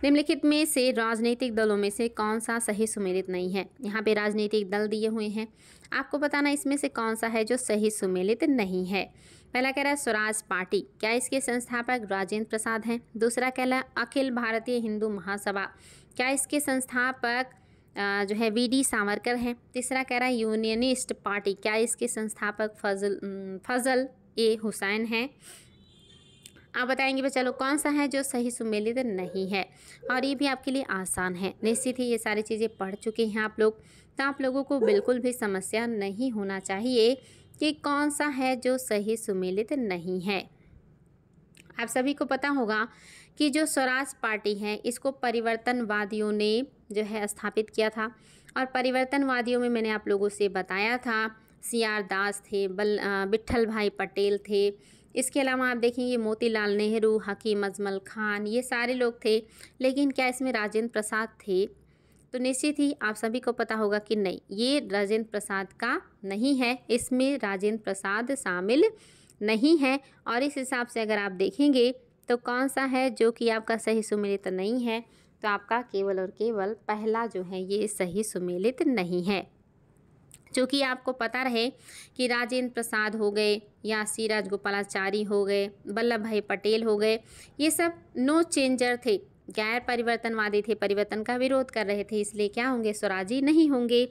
निम्नलिखित में से राजनीतिक दलों में से कौन सा सही सुमेलित नहीं है यहाँ पे राजनीतिक दल दिए हुए हैं आपको बताना इसमें से कौन सा है जो सही सुमेलित नहीं है पहला कह रहा है स्वराज पार्टी क्या इसके संस्थापक राजेंद्र प्रसाद हैं दूसरा कह रहा है अखिल भारतीय हिंदू महासभा क्या इसके संस्थापक जो है वी डी सावरकर हैं तीसरा कह रहा है यूनियनिस्ट पार्टी क्या इसके संस्थापक फजल फजल ए हुसैन हैं आप बताएंगे भाई चलो कौन सा है जो सही सुमेलित नहीं है और ये भी आपके लिए आसान है निश्चित ही ये सारी चीज़ें पढ़ चुके हैं आप लोग तो आप लोगों को बिल्कुल भी समस्या नहीं होना चाहिए कि कौन सा है जो सही सुमेलित नहीं है आप सभी को पता होगा कि जो स्वराज पार्टी है इसको परिवर्तनवादियों ने जो है स्थापित किया था और परिवर्तनवादियों में मैंने आप लोगों से बताया था सी आर दास थे बल बिट्ठल भाई पटेल थे इसके अलावा आप देखेंगे मोतीलाल नेहरू हकीम अजमल खान ये सारे लोग थे लेकिन क्या इसमें राजेंद्र प्रसाद थे तो निश्चित ही आप सभी को पता होगा कि नहीं ये राजेंद्र प्रसाद का नहीं है इसमें राजेंद्र प्रसाद शामिल नहीं है और इस हिसाब से अगर आप देखेंगे तो कौन सा है जो कि आपका सही सुमेलित नहीं है तो आपका केवल और केवल पहला जो है ये सही सुमेलित नहीं है कि आपको पता रहे कि राजेंद्र प्रसाद हो गए या सीराज गोपालाचारी हो गए वल्लभ भाई पटेल हो गए ये सब नो चेंजर थे गैर परिवर्तनवादी थे परिवर्तन का विरोध कर रहे थे इसलिए क्या होंगे स्वराजी नहीं होंगे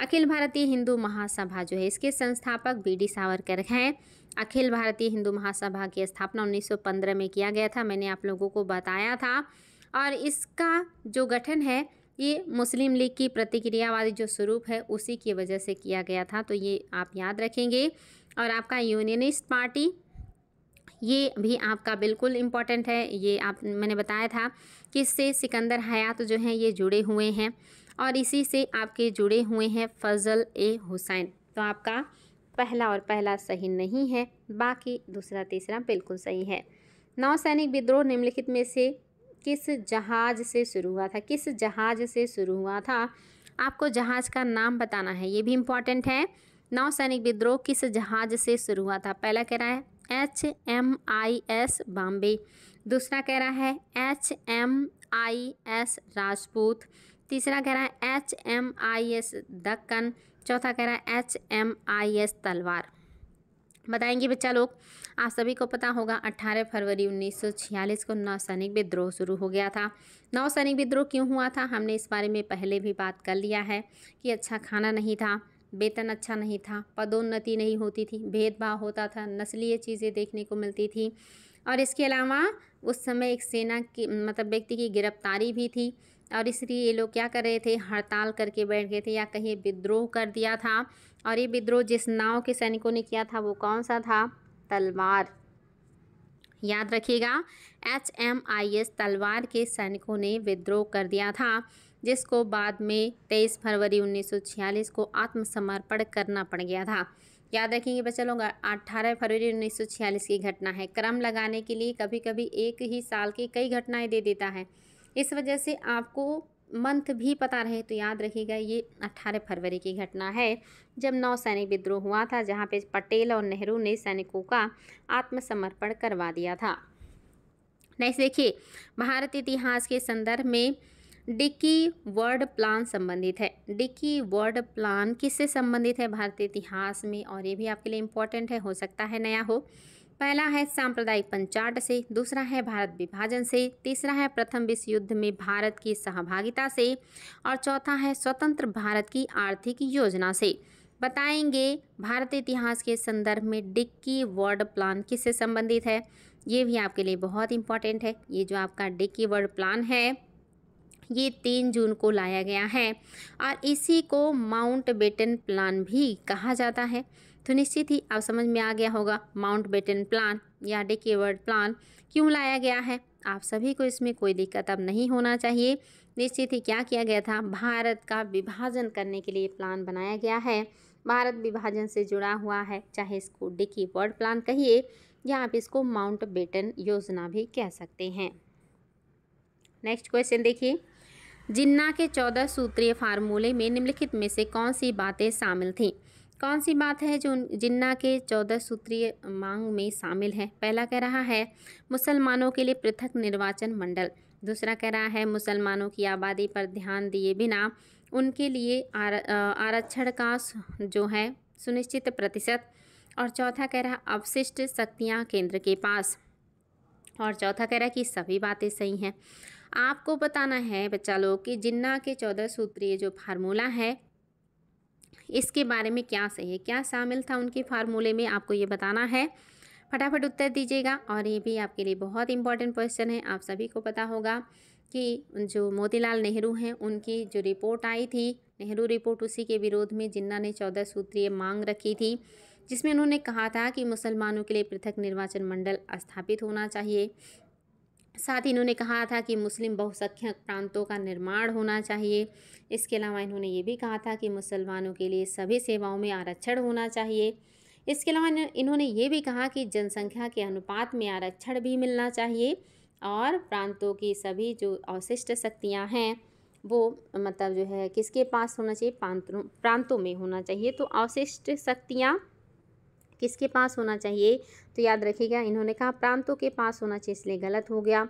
अखिल भारतीय हिंदू महासभा जो है इसके संस्थापक बी डी सावरकर हैं अखिल भारतीय हिंदू महासभा की स्थापना 1915 में किया गया था मैंने आप लोगों को बताया था और इसका जो गठन है ये मुस्लिम लीग की प्रतिक्रियावादी जो स्वरूप है उसी की वजह से किया गया था तो ये आप याद रखेंगे और आपका यूनियनिस्ट पार्टी ये भी आपका बिल्कुल इम्पॉर्टेंट है ये आप मैंने बताया था कि इससे सिकंदर हयात जो हैं ये जुड़े हुए हैं और इसी से आपके जुड़े हुए हैं फजल ए हुसैन तो आपका पहला और पहला सही नहीं है बाकी दूसरा तीसरा बिल्कुल सही है नौसैनिक विद्रोह निम्नलिखित में से किस जहाज से शुरू हुआ था किस जहाज से शुरू हुआ था आपको जहाज का नाम बताना है ये भी इम्पॉर्टेंट है नौसैनिक विद्रोह किस जहाज से शुरू हुआ था पहला कह रहा है H M I S Bombay दूसरा कह रहा है H M I S Rajput तीसरा कह रहा है H M I S Deccan चौथा कह रहा है एच एम आई एस तलवार बताएंगे बच्चा लोग आप सभी को पता होगा 18 फरवरी 1946 को नौसैनिक विद्रोह शुरू हो गया था नौसैनिक विद्रोह क्यों हुआ था हमने इस बारे में पहले भी बात कर लिया है कि अच्छा खाना नहीं था वेतन अच्छा नहीं था पदोन्नति नहीं होती थी भेदभाव होता था नस्लीय चीज़ें देखने को मिलती थी और इसके अलावा उस समय एक सेना की मतलब व्यक्ति की गिरफ्तारी भी थी और इसलिए ये लोग क्या कर रहे थे हड़ताल करके बैठ गए थे या कहीं विद्रोह कर दिया था और ये विद्रोह जिस नाव के सैनिकों ने किया था वो कौन सा था तलवार याद रखिएगा एच एम आई एस तलवार के सैनिकों ने विद्रोह कर दिया था जिसको बाद में 23 फरवरी 1946 को आत्मसमर्पण करना पड़ गया था याद रखेंगे बच्चे लोग अट्ठारह फरवरी 1946 की घटना है क्रम लगाने के लिए कभी कभी एक ही साल की कई घटनाएं दे देता है इस वजह से आपको मंथ भी पता रहे तो याद रखिएगा ये अट्ठारह फरवरी की घटना है जब नौ सैनिक विद्रोह हुआ था जहाँ पे पटेल और नेहरू ने सैनिकों का आत्मसमर्पण करवा दिया था नेक्स्ट देखिए भारत इतिहास के संदर्भ में डिक्की वर्ड प्लान संबंधित है डिक्की वर्ड प्लान किससे संबंधित है भारतीय इतिहास में और ये भी आपके लिए इम्पोर्टेंट है हो सकता है नया हो पहला है सांप्रदायिक पंचाट से दूसरा है भारत विभाजन से तीसरा है प्रथम विश्व युद्ध में भारत की सहभागिता से और चौथा है स्वतंत्र भारत की आर्थिक योजना से बताएंगे भारत इतिहास के संदर्भ में डिक्की वर्ड प्लान किससे संबंधित है ये भी आपके लिए बहुत इंपॉर्टेंट है ये जो आपका डिक्की वर्ड प्लान है ये तीन जून को लाया गया है और इसी को माउंट बेटन प्लान भी कहा जाता है तो निश्चित ही आप समझ में आ गया होगा माउंट बेटन प्लान या डेकेवर्ड प्लान क्यों लाया गया है आप सभी को इसमें कोई दिक्कत अब नहीं होना चाहिए निश्चित ही क्या किया गया था भारत का विभाजन करने के लिए प्लान बनाया गया है भारत विभाजन से जुड़ा हुआ है चाहे इसको डिकी वर्ड प्लान कहिए या आप इसको माउंट बेटन योजना भी कह सकते हैं नेक्स्ट क्वेश्चन देखिए जिन्ना के चौदह सूत्रीय फार्मूले में निम्नलिखित में से कौन सी बातें शामिल थीं कौन सी बात है जो जिन्ना के चौदह सूत्रीय मांग में शामिल है पहला कह रहा है मुसलमानों के लिए पृथक निर्वाचन मंडल दूसरा कह रहा है मुसलमानों की आबादी पर ध्यान दिए बिना उनके लिए आरक्षण का जो है सुनिश्चित प्रतिशत और चौथा कह रहा है अवशिष्ट शक्तियाँ केंद्र के पास और चौथा कह रहा है कि सभी बातें सही हैं आपको बताना है बच्चा लोग कि जिन्ना के चौदह सूत्रीय जो फार्मूला है इसके बारे में क्या सही है क्या शामिल था उनके फार्मूले में आपको ये बताना है फटाफट उत्तर दीजिएगा और ये भी आपके लिए बहुत इंपॉर्टेंट क्वेश्चन है आप सभी को पता होगा कि जो मोतीलाल नेहरू हैं उनकी जो रिपोर्ट आई थी नेहरू रिपोर्ट उसी के विरोध में जिन्ना ने चौदह सूत्रीय मांग रखी थी जिसमें उन्होंने कहा था कि मुसलमानों के लिए पृथक निर्वाचन मंडल स्थापित होना चाहिए साथ ही इन्होंने कहा था कि मुस्लिम बहुसंख्यक प्रांतों का निर्माण होना चाहिए इसके अलावा इन्होंने ये भी कहा था कि मुसलमानों के लिए सभी सेवाओं में आरक्षण होना चाहिए इसके अलावा इन्होंने ये भी कहा कि जनसंख्या के अनुपात में आरक्षण भी मिलना चाहिए और प्रांतों की सभी जो अवशिष्ट शक्तियाँ हैं वो मतलब जो है किसके पास होना चाहिए प्रांतों प्रांतों में होना चाहिए तो अवशिष्ट शक्तियाँ किसके पास होना चाहिए तो याद रखिएगा इन्होंने कहा प्रांतों के पास होना चाहिए इसलिए गलत हो गया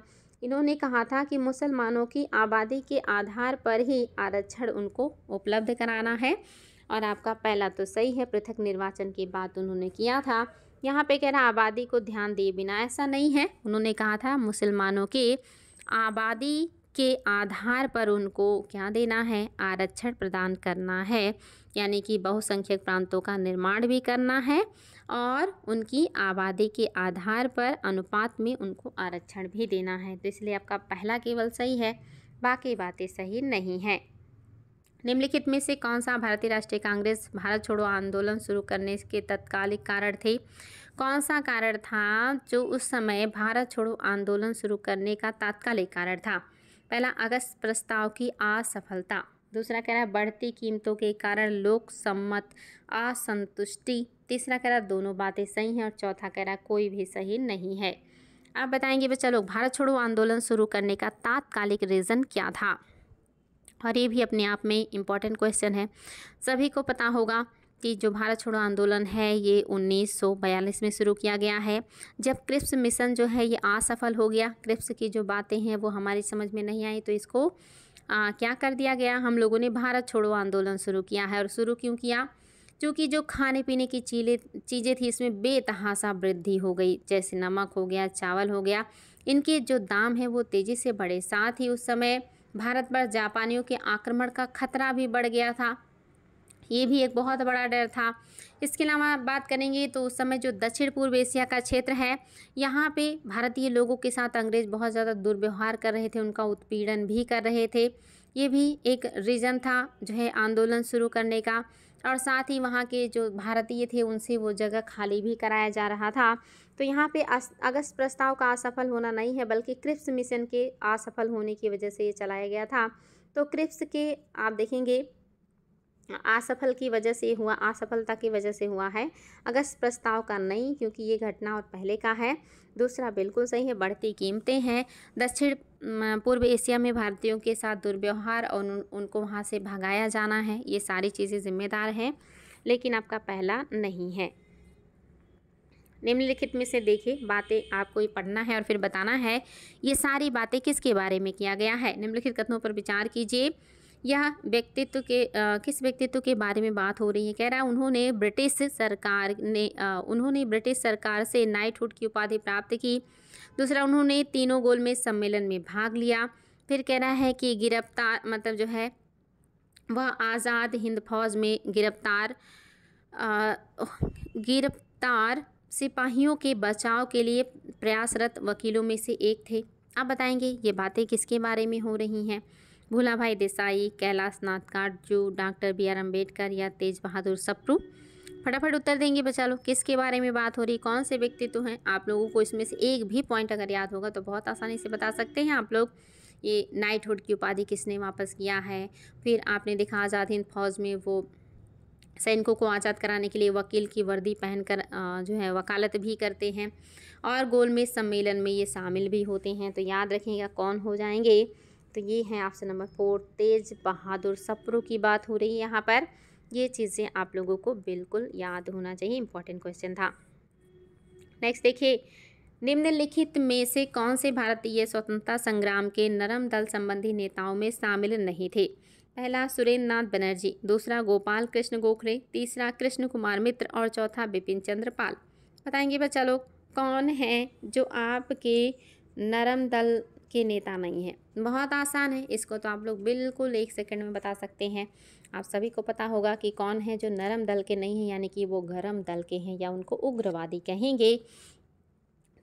इन्होंने कहा था कि मुसलमानों की आबादी के आधार पर ही आरक्षण उनको उपलब्ध कराना है और आपका पहला तो सही है पृथक निर्वाचन की बात उन्होंने किया था यहाँ पे कह रहा आबादी को ध्यान दिए बिना ऐसा नहीं है उन्होंने कहा था मुसलमानों के आबादी के आधार पर उनको क्या देना है आरक्षण प्रदान करना है यानी कि बहुसंख्यक प्रांतों का निर्माण भी करना है और उनकी आबादी के आधार पर अनुपात में उनको आरक्षण भी देना है तो इसलिए आपका पहला केवल सही है बाकी बातें सही नहीं हैं निम्नलिखित में से कौन सा भारतीय राष्ट्रीय कांग्रेस भारत छोड़ो आंदोलन शुरू करने के तत्कालिक कारण थे कौन सा कारण था जो उस समय भारत छोड़ो आंदोलन शुरू करने का तात्कालिक कारण था पहला अगस्त प्रस्ताव की असफलता दूसरा कह रहा है बढ़ती कीमतों के कारण लोक सम्मत असंतुष्टि तीसरा कह रहा दोनों बातें सही हैं और चौथा कह रहा कोई भी सही नहीं है आप बताएंगे बच्चा लोग भारत छोड़ो आंदोलन शुरू करने का तात्कालिक रीज़न क्या था और ये भी अपने आप में इम्पॉर्टेंट क्वेश्चन है सभी को पता होगा कि जो भारत छोड़ो आंदोलन है ये 1942 में शुरू किया गया है जब क्रिप्स मिशन जो है ये असफल हो गया क्रिप्स की जो बातें हैं वो हमारी समझ में नहीं आई तो इसको आ, क्या कर दिया गया हम लोगों ने भारत छोड़ो आंदोलन शुरू किया है और शुरू क्यों किया क्योंकि जो खाने पीने की चीले चीज़ें थी इसमें बेतहासा वृद्धि हो गई जैसे नमक हो गया चावल हो गया इनके जो दाम है वो तेज़ी से बढ़े साथ ही उस समय भारत पर जापानियों के आक्रमण का खतरा भी बढ़ गया था ये भी एक बहुत बड़ा डर था इसके अलावा बात करेंगे तो उस समय जो दक्षिण पूर्व एशिया का क्षेत्र है यहाँ पे भारतीय लोगों के साथ अंग्रेज़ बहुत ज़्यादा दुर्व्यवहार कर रहे थे उनका उत्पीड़न भी कर रहे थे ये भी एक रीज़न था जो है आंदोलन शुरू करने का और साथ ही वहाँ के जो भारतीय थे उनसे वो जगह खाली भी कराया जा रहा था तो यहाँ पे अगस्त प्रस्ताव का असफल होना नहीं है बल्कि क्रिप्स मिशन के असफल होने की वजह से ये चलाया गया था तो क्रिप्स के आप देखेंगे असफल की वजह से हुआ असफलता की वजह से हुआ है अगस्त प्रस्ताव का नहीं क्योंकि ये घटना और पहले का है दूसरा बिल्कुल सही है बढ़ती कीमतें हैं दक्षिण पूर्व एशिया में भारतीयों के साथ दुर्व्यवहार और उन, उनको वहाँ से भगाया जाना है ये सारी चीज़ें जिम्मेदार हैं लेकिन आपका पहला नहीं है निम्नलिखित में से देखिए बातें आपको ये पढ़ना है और फिर बताना है ये सारी बातें किसके बारे में किया गया है निम्नलिखित कथनों पर विचार कीजिए यह व्यक्तित्व के आ, किस व्यक्तित्व के बारे में बात हो रही है कह रहा है उन्होंने ब्रिटिश सरकार ने आ, उन्होंने ब्रिटिश सरकार से नाइटहुड की उपाधि प्राप्त की दूसरा उन्होंने तीनों गोल में सम्मेलन में भाग लिया फिर कह रहा है कि गिरफ्तार मतलब जो है वह आज़ाद हिंद फौज में गिरफ्तार गिरफ्तार सिपाहियों के बचाव के लिए प्रयासरत वकीलों में से एक थे आप बताएंगे ये बातें किसके बारे में हो रही हैं Bhai Desai Kailash Nath Katju doctor B R Ambedkar या तेज बहादुर सप्रू फटाफट उत्तर देंगे बचा लो किसके बारे में बात हो रही कौन से व्यक्तित्व तो हैं आप लोगों को इसमें से एक भी पॉइंट अगर याद होगा तो बहुत आसानी से बता सकते हैं आप लोग ये नाइटहुड की उपाधि किसने वापस किया है फिर आपने देखा आज़ाद हिंद फौज में वो सैनिकों को आज़ाद कराने के लिए वकील की वर्दी पहनकर जो है वकालत भी करते हैं और गोलमेज सम्मेलन में ये शामिल भी होते हैं तो याद रखिएगा कौन हो जाएंगे तो ये है option number four Tej Bahadur Sapru की बात हो रही है यहाँ पर ये चीज़ें आप लोगों को बिल्कुल याद होना चाहिए इंपॉर्टेंट क्वेश्चन था नेक्स्ट देखिए निम्नलिखित में से कौन से भारतीय स्वतंत्रता संग्राम के नरम दल संबंधी नेताओं में शामिल नहीं थे पहला सुरेंद्र नाथ बनर्जी दूसरा गोपाल कृष्ण गोखले तीसरा कृष्ण कुमार मित्र और चौथा बिपिन चंद्र पाल बताएंगे बच्चा लोग कौन हैं जो आपके नरम दल के नेता नहीं है बहुत आसान है इसको तो आप लोग बिल्कुल एक सेकंड में बता सकते हैं आप सभी को पता होगा कि कौन है जो नरम दल के नहीं है यानी कि वो गर्म दल के हैं या उनको उग्रवादी कहेंगे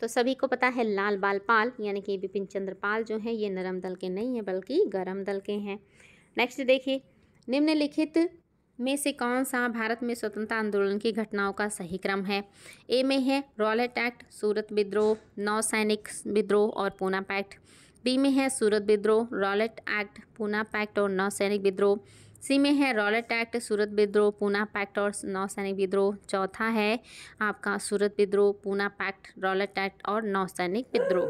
तो सभी को पता है लाल बाल पाल यानी कि बिपिन चंद्र पाल जो हैं ये नरम दल के नहीं हैं बल्कि गर्म दल के हैं नेक्स्ट देखिए निम्नलिखित में से कौन सा भारत में स्वतंत्रता आंदोलन की घटनाओं का सही क्रम है ए में है रॉलेट एक्ट सूरत विद्रोह नौसैनिक विद्रोह और पूना पैक्ट बी में है सूरत विद्रोह रॉलेट एक्ट पूना पैक्ट और नौसैनिक विद्रोह सी में है रॉलेट एक्ट सूरत विद्रोह पूना पैक्ट और नौसैनिक विद्रोह चौथा है आपका सूरत विद्रोह पूना पैक्ट रॉलेट एक्ट और नौसैनिक विद्रोह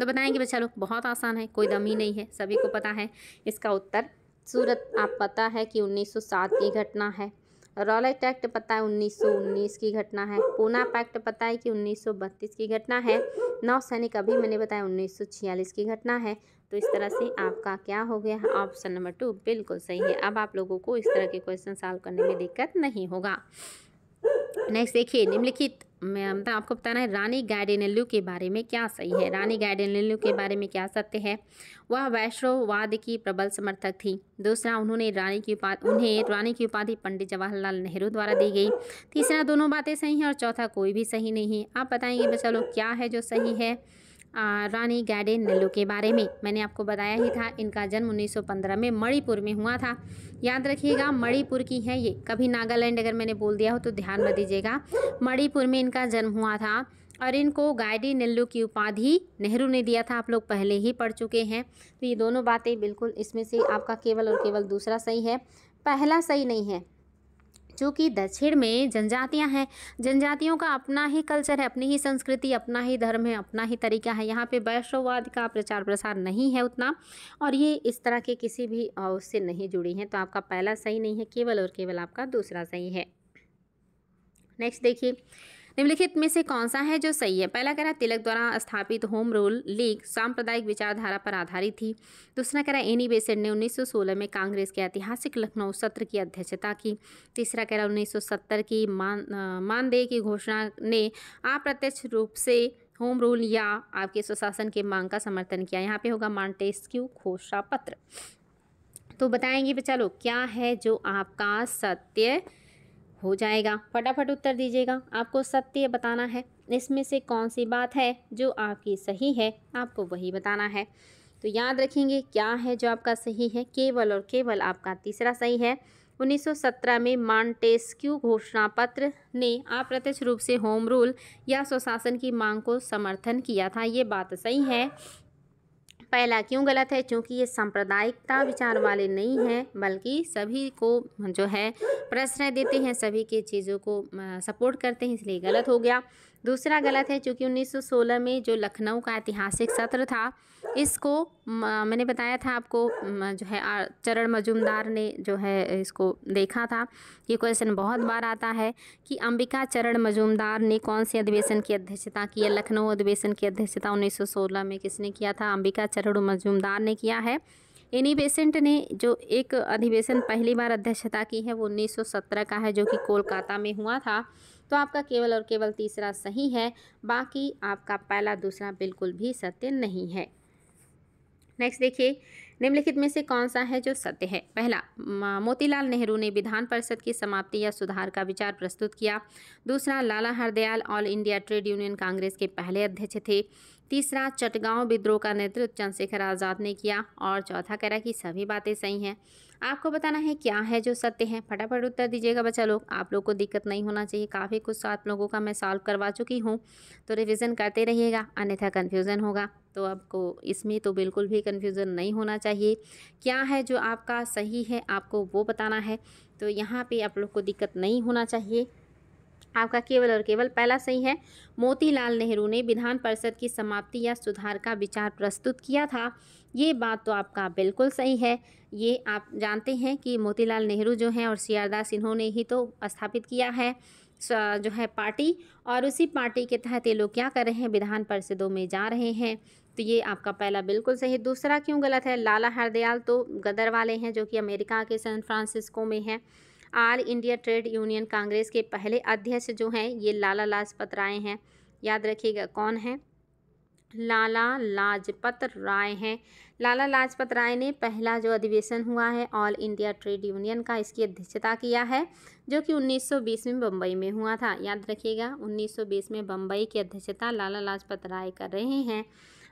तो बताएंगे बच्चा लोग बहुत आसान है कोई दम ही नहीं है सभी को पता है इसका उत्तर सूरत आप पता है कि 1907 की घटना है रॉलेट एक्ट पता है 1919 की घटना है पूना पैक्ट पता है कि 1932 की घटना है नौ सैनिक अभी मैंने बताया 1946 की घटना है तो इस तरह से आपका क्या हो गया ऑप्शन नंबर टू बिल्कुल सही है अब आप लोगों को इस तरह के क्वेश्चन सॉल्व करने में दिक्कत नहीं होगा नेक्स्ट देखिए निम्नलिखित मतलब आपको बताना है रानी गाइडेनेल्लू के बारे में क्या सही है रानी गाइडेनेल्लू के बारे में क्या सत्य है वह वैष्णववाद की प्रबल समर्थक थी दूसरा उन्होंने रानी की उपाधि उन्हें रानी की उपाधि पंडित जवाहरलाल नेहरू द्वारा दी गई तीसरा दोनों बातें सही हैं और चौथा कोई भी सही नहीं है आप बताएंगे बच्चा तो लोग क्या है जो सही है आ, रानी गाइडेनेल्लू के बारे में मैंने आपको बताया ही था इनका जन्म उन्नीस में मणिपुर में हुआ था याद रखिएगा मणिपुर की है ये कभी नागालैंड अगर मैंने बोल दिया हो तो ध्यान मत दीजिएगा मणिपुर में इनका जन्म हुआ था और इनको गायडी नेल्लू की उपाधि नेहरू ने दिया था आप लोग पहले ही पढ़ चुके हैं तो ये दोनों बातें बिल्कुल इसमें से आपका केवल और केवल दूसरा सही है पहला सही नहीं है जो कि दक्षिण में जनजातियां हैं जनजातियों का अपना ही कल्चर है अपनी ही संस्कृति अपना ही धर्म है अपना ही तरीका है यहाँ पे वैश्ववाद का प्रचार प्रसार नहीं है उतना और ये इस तरह के किसी भी उससे नहीं जुड़ी हैं तो आपका पहला सही नहीं है केवल और केवल आपका दूसरा सही है नेक्स्ट देखिए निम्नलिखित में से कौन सा है जो सही है पहला कह रहा तिलक द्वारा स्थापित होम रूल लीग सांप्रदायिक विचारधारा पर आधारित थी दूसरा कह रहा एनी बेसेंट ने 1916 में कांग्रेस के ऐतिहासिक लखनऊ सत्र की अध्यक्षता की तीसरा कह रहा 1970 की मान मानदेय की घोषणा ने अप्रत्यक्ष रूप से होम रूल या आपके स्वशासन के मांग का समर्थन किया यहाँ पे होगा मांटेस्क्यू घोषणा पत्र तो बताएंगे चलो क्या है जो आपका सत्य हो जाएगा फटाफट उत्तर दीजिएगा आपको सत्य बताना है इसमें से कौन सी बात है जो आपकी सही है आपको वही बताना है तो याद रखेंगे क्या है जो आपका सही है केवल और केवल आपका तीसरा सही है 1917 में मांटेस्क्यू घोषणा पत्र ने अप्रत्यक्ष रूप से होम रूल या स्वशासन की मांग को समर्थन किया था ये बात सही है पहला क्यों गलत है क्योंकि ये सांप्रदायिकता विचार वाले नहीं हैं बल्कि सभी को जो है प्रश्रय देते हैं सभी के चीज़ों को सपोर्ट करते हैं इसलिए गलत हो गया दूसरा गलत है चूँकि 1916 में जो लखनऊ का ऐतिहासिक सत्र था इसको मैंने बताया था आपको जो है चरण मजूमदार ने जो है इसको देखा था ये क्वेश्चन बहुत बार आता है कि अंबिका चरण मजूमदार ने कौन से अधिवेशन की अध्यक्षता की है लखनऊ अधिवेशन की अध्यक्षता 1916 में किसने किया था अंबिका चरण मजूमदार ने किया है एनी बेसेंट ने जो एक अधिवेशन पहली बार अध्यक्षता की है वो 1917 का है जो कि कोलकाता में हुआ था तो आपका केवल और केवल तीसरा सही है बाकी आपका पहला दूसरा बिल्कुल भी सत्य नहीं है नेक्स्ट देखिए निम्नलिखित में से कौन सा है जो सत्य है पहला मोतीलाल नेहरू ने विधान परिषद की समाप्ति या सुधार का विचार प्रस्तुत किया दूसरा Lala Hardayal all India trade union Congress के पहले अध्यक्ष थे तीसरा चटगांव विद्रोह का नेतृत्व चंद्रशेखर आज़ाद ने किया और चौथा कह रहा कि सभी बातें सही हैं आपको बताना है क्या है जो सत्य है फटाफट उत्तर दीजिएगा बच्चा लोग आप लोग को दिक्कत नहीं होना चाहिए काफ़ी कुछ आप लोगों का मैं सॉल्व करवा चुकी हूँ तो रिविज़न करते रहिएगा अन्यथा कन्फ्यूज़न होगा तो आपको इसमें तो बिल्कुल भी कन्फ्यूज़न नहीं होना चाहिए क्या है जो आपका सही है आपको वो बताना है तो यहाँ पे आप लोग को दिक्कत नहीं होना चाहिए आपका केवल और केवल पहला सही है मोतीलाल नेहरू ने विधान परिषद की समाप्ति या सुधार का विचार प्रस्तुत किया था ये बात तो आपका बिल्कुल सही है ये आप जानते हैं कि मोतीलाल नेहरू जो हैं और सी दास इन्होंने ही तो स्थापित किया है जो है पार्टी और उसी पार्टी के तहत ये लोग क्या कर रहे हैं विधान परिषदों में जा रहे हैं तो ये आपका पहला बिल्कुल सही दूसरा क्यों गलत है लाला हरदयाल तो गदर वाले हैं जो कि अमेरिका के सैन फ्रांसिस्को में हैं all India trade union Congress के पहले अध्यक्ष जो हैं ये लाला लाजपत राय हैं याद रखिएगा कौन है लाला लाजपत राय हैं लाला लाजपत राय ने पहला जो अधिवेशन हुआ है ऑल इंडिया ट्रेड यूनियन का इसकी अध्यक्षता किया है जो कि 1920 में बम्बई में हुआ था याद रखिएगा 1920 में बम्बई की अध्यक्षता लाला लाजपत राय कर रहे हैं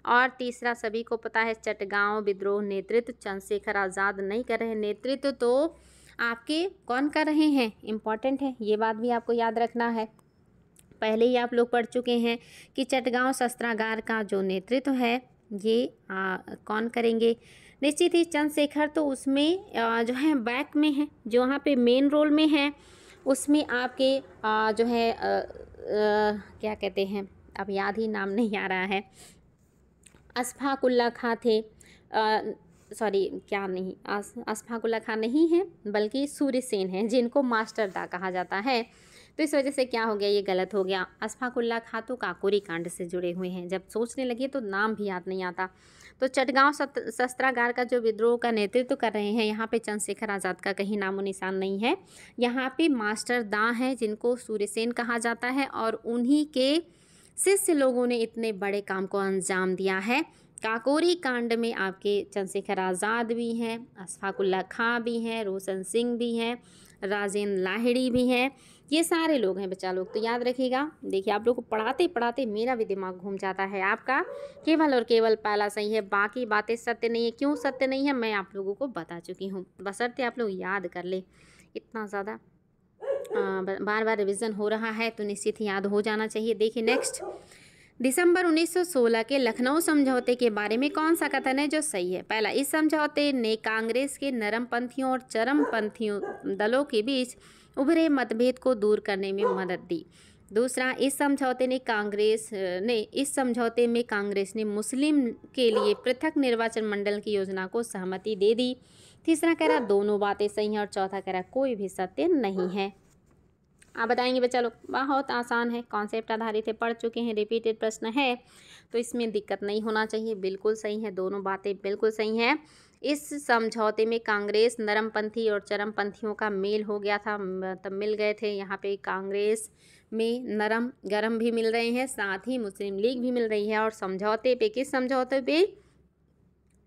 और तीसरा सभी को पता है चटगांव विद्रोह नेतृत्व चंद्रशेखर आज़ाद नहीं कर रहे नेतृत्व तो आपके कौन कर रहे हैं इम्पॉर्टेंट है ये बात भी आपको याद रखना है पहले ही आप लोग पढ़ चुके हैं कि चटगांव शस्त्रागार का जो नेतृत्व है ये आ, कौन करेंगे निश्चित ही चंद्रशेखर तो उसमें आ, जो है बैक में है जो वहाँ पे मेन रोल में है उसमें आपके आ, जो है आ, आ, क्या कहते हैं अब याद ही नाम नहीं आ रहा है अशफाकुल्ला खां थे सॉरी क्या नहीं आस खां नहीं है बल्कि सूर्य सेन है जिनको मास्टर दा कहा जाता है तो इस वजह से क्या हो गया ये गलत हो गया अशफाकुल्ला खां तो काकोरी कांड से जुड़े हुए हैं जब सोचने लगे तो नाम भी याद नहीं आता तो चटगांव शस्त्रागार का जो विद्रोह का नेतृत्व तो कर रहे हैं यहाँ पे चंद्रशेखर आज़ाद का कहीं नामो निशान नहीं है यहाँ पे मास्टर दा हैं जिनको सूर्यसेन कहा जाता है और उन्हीं के शिष्य लोगों ने इतने बड़े काम को अंजाम दिया है काकोरी कांड में आपके चंद्रशेखर आज़ाद भी हैं अशफाकुल्ला खां भी हैं रोशन सिंह भी हैं राजेंद्र लाहिड़ी भी हैं ये सारे लोग हैं बच्चा लोग तो याद रखिएगा देखिए आप लोग को पढ़ाते पढ़ाते मेरा भी दिमाग घूम जाता है आपका केवल और केवल पहला सही है बाकी बातें सत्य नहीं है क्यों सत्य नहीं है मैं आप लोगों को बता चुकी हूँ बसरते तो आप लोग याद कर ले इतना ज़्यादा बार बार रिविज़न हो रहा है तो निश्चित ही याद हो जाना चाहिए देखिए नेक्स्ट दिसंबर 1916 के लखनऊ समझौते के बारे में कौन सा कथन है जो सही है पहला इस समझौते ने कांग्रेस के नरमपंथियों और चरमपंथियों दलों के बीच उभरे मतभेद को दूर करने में मदद दी दूसरा इस समझौते ने कांग्रेस ने इस समझौते में कांग्रेस ने मुस्लिम के लिए पृथक निर्वाचन मंडल की योजना को सहमति दे दी तीसरा कह रहा दोनों बातें सही हैं और चौथा कह रहा कोई भी सत्य नहीं है आप बताएंगे बच्चा लोग बहुत आसान है कॉन्सेप्ट आधारित है पढ़ चुके हैं रिपीटेड प्रश्न है तो इसमें दिक्कत नहीं होना चाहिए बिल्कुल सही है दोनों बातें बिल्कुल सही हैं इस समझौते में कांग्रेस नरमपंथी और चरमपंथियों का मेल हो गया था तब मिल गए थे यहाँ पे कांग्रेस में नरम गरम भी मिल रहे हैं साथ ही मुस्लिम लीग भी मिल रही है और समझौते पे किस समझौते पे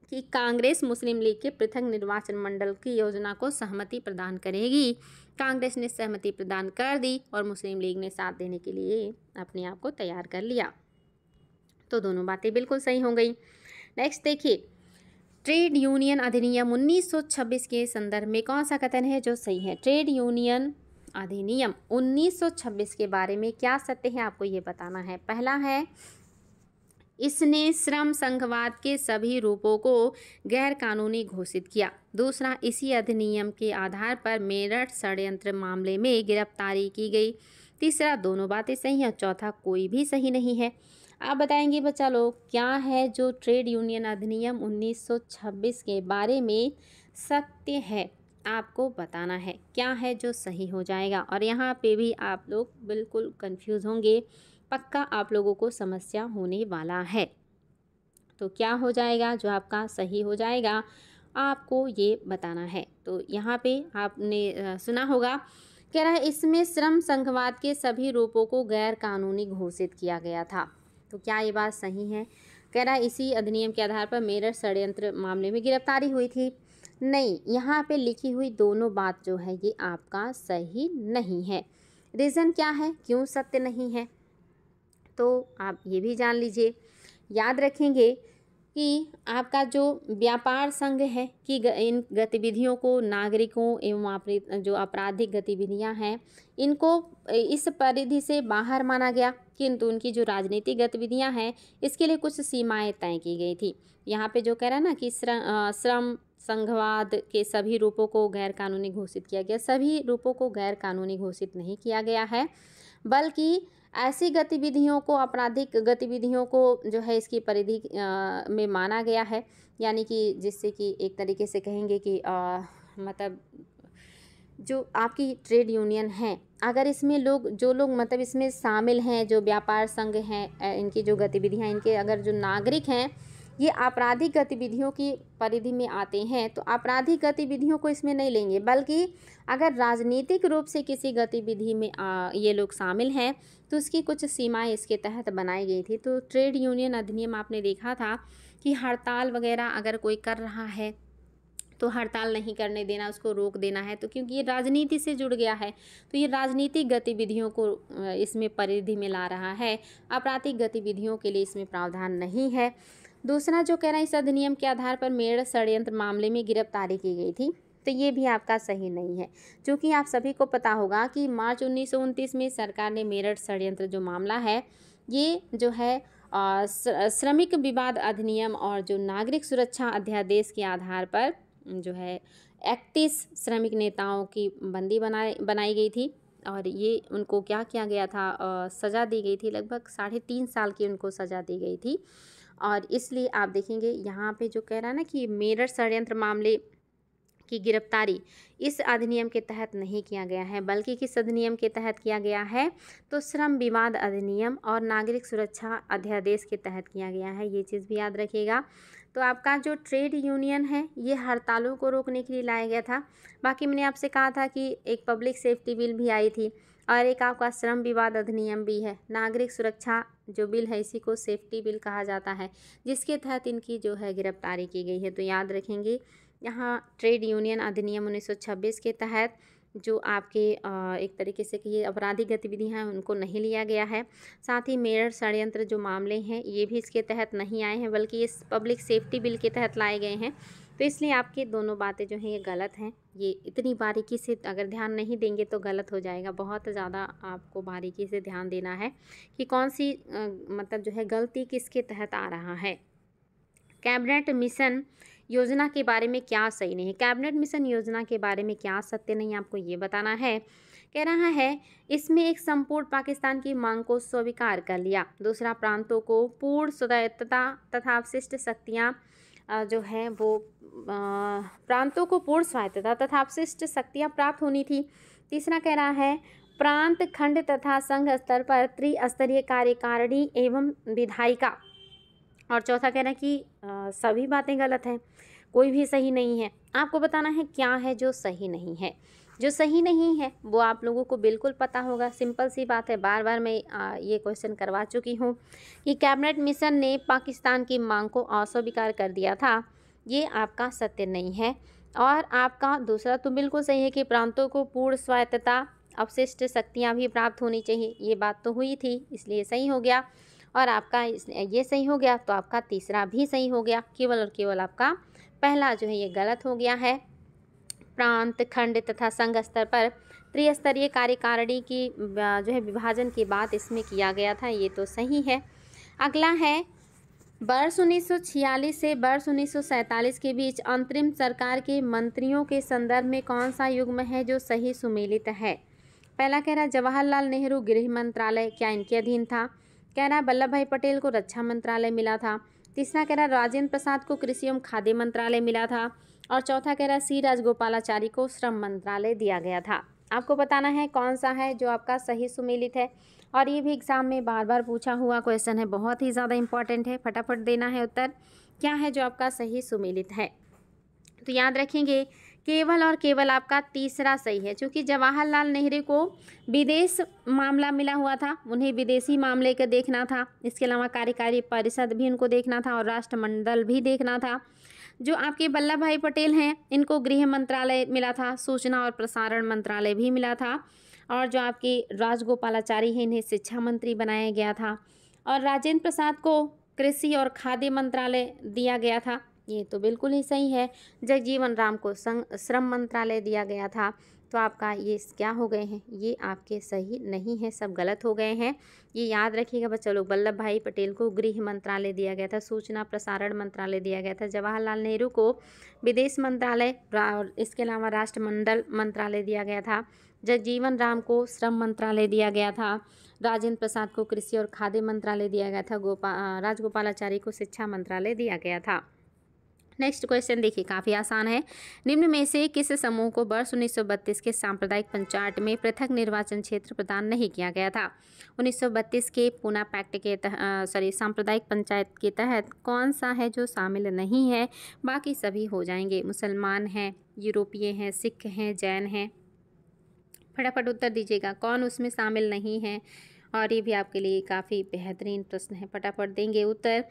कि कांग्रेस मुस्लिम लीग के पृथक निर्वाचन मंडल की योजना को सहमति प्रदान करेगी कांग्रेस ने सहमति प्रदान कर दी और मुस्लिम लीग ने साथ देने के लिए अपने आप को तैयार कर लिया तो दोनों बातें बिल्कुल सही हो गई नेक्स्ट देखिए ट्रेड यूनियन अधिनियम 1926 के संदर्भ में कौन सा कथन है जो सही है ट्रेड यूनियन अधिनियम 1926 के बारे में क्या सत्य है आपको ये बताना है पहला है इसने श्रम संघवाद के सभी रूपों को गैरकानूनी घोषित किया दूसरा इसी अधिनियम के आधार पर मेरठ षडयंत्र मामले में गिरफ्तारी की गई तीसरा दोनों बातें सही हैं चौथा कोई भी सही नहीं है आप बताएंगे बच्चा लोग क्या है जो ट्रेड यूनियन अधिनियम 1926 के बारे में सत्य है आपको बताना है क्या है जो सही हो जाएगा और यहाँ पे भी आप लोग बिल्कुल कंफ्यूज होंगे पक्का आप लोगों को समस्या होने वाला है तो क्या हो जाएगा जो आपका सही हो जाएगा आपको ये बताना है तो यहाँ पे आपने सुना होगा कह रहा है इसमें श्रम संघवाद के सभी रूपों को गैर कानूनी घोषित किया गया था तो क्या ये बात सही है कह रहा है इसी अधिनियम के आधार पर मेरठ षडयंत्र मामले में गिरफ्तारी हुई थी नहीं यहाँ पे लिखी हुई दोनों बात जो है ये आपका सही नहीं है रीज़न क्या है क्यों सत्य नहीं है तो आप ये भी जान लीजिए याद रखेंगे कि आपका जो व्यापार संघ है कि इन गतिविधियों को नागरिकों एवं जो आपराधिक गतिविधियां हैं इनको इस परिधि से बाहर माना गया किंतु उनकी जो राजनीतिक गतिविधियां हैं इसके लिए कुछ सीमाएं तय की गई थी यहाँ पे जो कह रहा है ना कि श्रम संघवाद के सभी रूपों को गैरकानूनी घोषित किया गया सभी रूपों को गैरकानूनी घोषित नहीं किया गया है बल्कि ऐसी गतिविधियों को आपराधिक गतिविधियों को जो है इसकी परिधि में माना गया है यानी कि जिससे कि एक तरीके से कहेंगे कि आ, मतलब जो आपकी ट्रेड यूनियन हैं अगर इसमें लोग जो लोग मतलब इसमें शामिल हैं जो व्यापार संघ हैं इनकी जो गतिविधियाँ इनके अगर जो नागरिक हैं ये आपराधिक गतिविधियों की परिधि में आते हैं तो आपराधिक गतिविधियों को इसमें नहीं लेंगे बल्कि अगर राजनीतिक रूप से किसी गतिविधि में आ, ये लोग शामिल हैं तो उसकी कुछ सीमाएं इसके तहत बनाई गई थी तो ट्रेड यूनियन अधिनियम आपने देखा था कि हड़ताल वगैरह अगर कोई कर रहा है तो हड़ताल नहीं करने देना उसको रोक देना है तो क्योंकि ये राजनीति से जुड़ गया है तो ये राजनीतिक गतिविधियों को इसमें परिधि में ला रहा है आपराधिक गतिविधियों के लिए इसमें प्रावधान नहीं है दूसरा जो कह रहा है इस अधिनियम के आधार पर मेड़ षडयंत्र मामले में गिरफ्तारी की गई थी तो ये भी आपका सही नहीं है क्योंकि आप सभी को पता होगा कि मार्च उन्नीस में सरकार ने मेरठ षडयंत्र जो मामला है ये जो है श्रमिक विवाद अधिनियम और जो नागरिक सुरक्षा अध्यादेश के आधार पर जो है इकतीस श्रमिक नेताओं की बंदी बनाए बनाई गई थी और ये उनको क्या किया गया था सज़ा दी गई थी लगभग साढ़े तीन साल की उनको सज़ा दी गई थी और इसलिए आप देखेंगे यहाँ पे जो कह रहा है ना कि मेरठ षडयंत्र मामले की गिरफ्तारी इस अधिनियम के तहत नहीं किया गया है बल्कि किस अधिनियम के तहत किया गया है तो श्रम विवाद अधिनियम और नागरिक सुरक्षा अध्यादेश के तहत किया गया है ये चीज़ भी याद रखिएगा तो आपका जो ट्रेड यूनियन है ये हड़तालों को रोकने के लिए लाया गया था बाकी मैंने आपसे कहा था कि एक पब्लिक सेफ्टी बिल भी आई थी और एक आपका श्रम विवाद अधिनियम भी है नागरिक सुरक्षा जो बिल है इसी को सेफ्टी बिल कहा जाता है जिसके तहत इनकी जो है गिरफ्तारी की गई है तो याद रखेंगे यहाँ ट्रेड यूनियन अधिनियम 1926 के तहत जो आपके एक तरीके से कि ये आपराधिक गतिविधियाँ हैं उनको नहीं लिया गया है साथ ही मेयर षडयंत्र जो मामले हैं ये भी इसके तहत नहीं आए हैं बल्कि ये पब्लिक सेफ्टी बिल के तहत लाए गए हैं तो इसलिए आपकी दोनों बातें जो हैं ये गलत हैं ये इतनी बारीकी से अगर ध्यान नहीं देंगे तो गलत हो जाएगा बहुत ज़्यादा आपको बारीकी से ध्यान देना है कि कौन सी आ, मतलब जो है गलती किसके तहत आ रहा है कैबिनेट मिशन योजना के बारे में क्या सही नहीं है कैबिनेट मिशन योजना के बारे में क्या सत्य नहीं आपको ये बताना है कह रहा है इसमें एक संपूर्ण पाकिस्तान की मांग को स्वीकार कर लिया दूसरा प्रांतों को पूर्ण स्वायत्तता तथा अवशिष्ट शक्तियाँ जो है वो प्रांतों को पूर्ण स्वायत्तता तथा अपशिष्ट शक्तियाँ प्राप्त होनी थी तीसरा कह रहा है प्रांत खंड तथा संघ स्तर पर त्रिस्तरीय कार्यकारिणी एवं विधायिका और चौथा कह रहा है कि आ, सभी बातें गलत हैं कोई भी सही नहीं है आपको बताना है क्या है जो सही नहीं है जो सही नहीं है वो आप लोगों को बिल्कुल पता होगा सिंपल सी बात है बार बार मैं ये क्वेश्चन करवा चुकी हूँ कि कैबिनेट मिशन ने पाकिस्तान की मांग को अस्वीकार कर दिया था ये आपका सत्य नहीं है और आपका दूसरा तो बिल्कुल सही है कि प्रांतों को पूर्ण स्वायत्तता अवशिष्ट शक्तियाँ भी प्राप्त होनी चाहिए ये बात तो हुई थी इसलिए सही हो गया और आपका ये सही हो गया तो आपका तीसरा भी सही हो गया केवल और केवल आपका पहला जो है ये गलत हो गया है प्रांत खंड तथा संघ स्तर पर त्रिस्तरीय कार्यकारिणी की जो है विभाजन की बात इसमें किया गया था ये तो सही है अगला है वर्ष उन्नीस से वर्ष उन्नीस के बीच अंतरिम सरकार के मंत्रियों के संदर्भ में कौन सा युग्म है जो सही सुमेलित है पहला कह रहा जवाहरलाल नेहरू गृह मंत्रालय क्या इनके अधीन था कह रहा वल्लभ भाई पटेल को रक्षा मंत्रालय मिला था तीसरा कह रहा राजेंद्र प्रसाद को कृषि एवं खाद्य मंत्रालय मिला था और चौथा कह रहा सी राजगोपालाचारी को श्रम मंत्रालय दिया गया था आपको बताना है कौन सा है जो आपका सही सुमेलित है और ये भी एग्ज़ाम में बार बार पूछा हुआ क्वेश्चन है बहुत ही ज़्यादा इंपॉर्टेंट है फटाफट देना है उत्तर क्या है जो आपका सही सुमेलित है तो याद रखेंगे केवल और केवल आपका तीसरा सही है क्योंकि जवाहरलाल नेहरू को विदेश मामला मिला हुआ था उन्हें विदेशी मामले का देखना था इसके अलावा कार्यकारी परिषद भी उनको देखना था और राष्ट्रमंडल भी देखना था जो आपके वल्लभ भाई पटेल हैं इनको गृह मंत्रालय मिला था सूचना और प्रसारण मंत्रालय भी मिला था और जो आपके राजगोपालाचारी हैं इन्हें शिक्षा मंत्री बनाया गया था और राजेंद्र प्रसाद को कृषि और खाद्य मंत्रालय दिया गया था ये तो बिल्कुल ही सही है जगजीवन राम को श्रम मंत्रालय दिया गया था तो आपका ये क्या हो गए हैं ये आपके सही नहीं है सब गलत हो गए हैं ये याद रखिएगा बच्चों लोग वल्लभ भाई पटेल को गृह मंत्रालय दिया गया था सूचना प्रसारण मंत्रालय दिया गया था जवाहरलाल नेहरू को विदेश मंत्रालय और इसके अलावा राष्ट्रमंडल मंत्रालय दिया गया था जगजीवन राम को श्रम मंत्रालय दिया गया था राजेंद्र प्रसाद को कृषि और खाद्य मंत्रालय दिया गया था गोपा राजगोपालाचारी को शिक्षा मंत्रालय दिया गया था नेक्स्ट क्वेश्चन देखिए काफ़ी आसान है निम्न में से किस समूह को वर्ष उन्नीस के सांप्रदायिक पंचायत में पृथक निर्वाचन क्षेत्र प्रदान नहीं किया गया था उन्नीस के पूना पैक्ट के तहत सॉरी सांप्रदायिक पंचायत के तहत कौन सा है जो शामिल नहीं है बाकी सभी हो जाएंगे मुसलमान हैं यूरोपीय हैं सिख हैं जैन हैं फटाफट उत्तर दीजिएगा कौन उसमें शामिल नहीं है और ये भी आपके लिए काफ़ी बेहतरीन प्रश्न है फटाफट देंगे उत्तर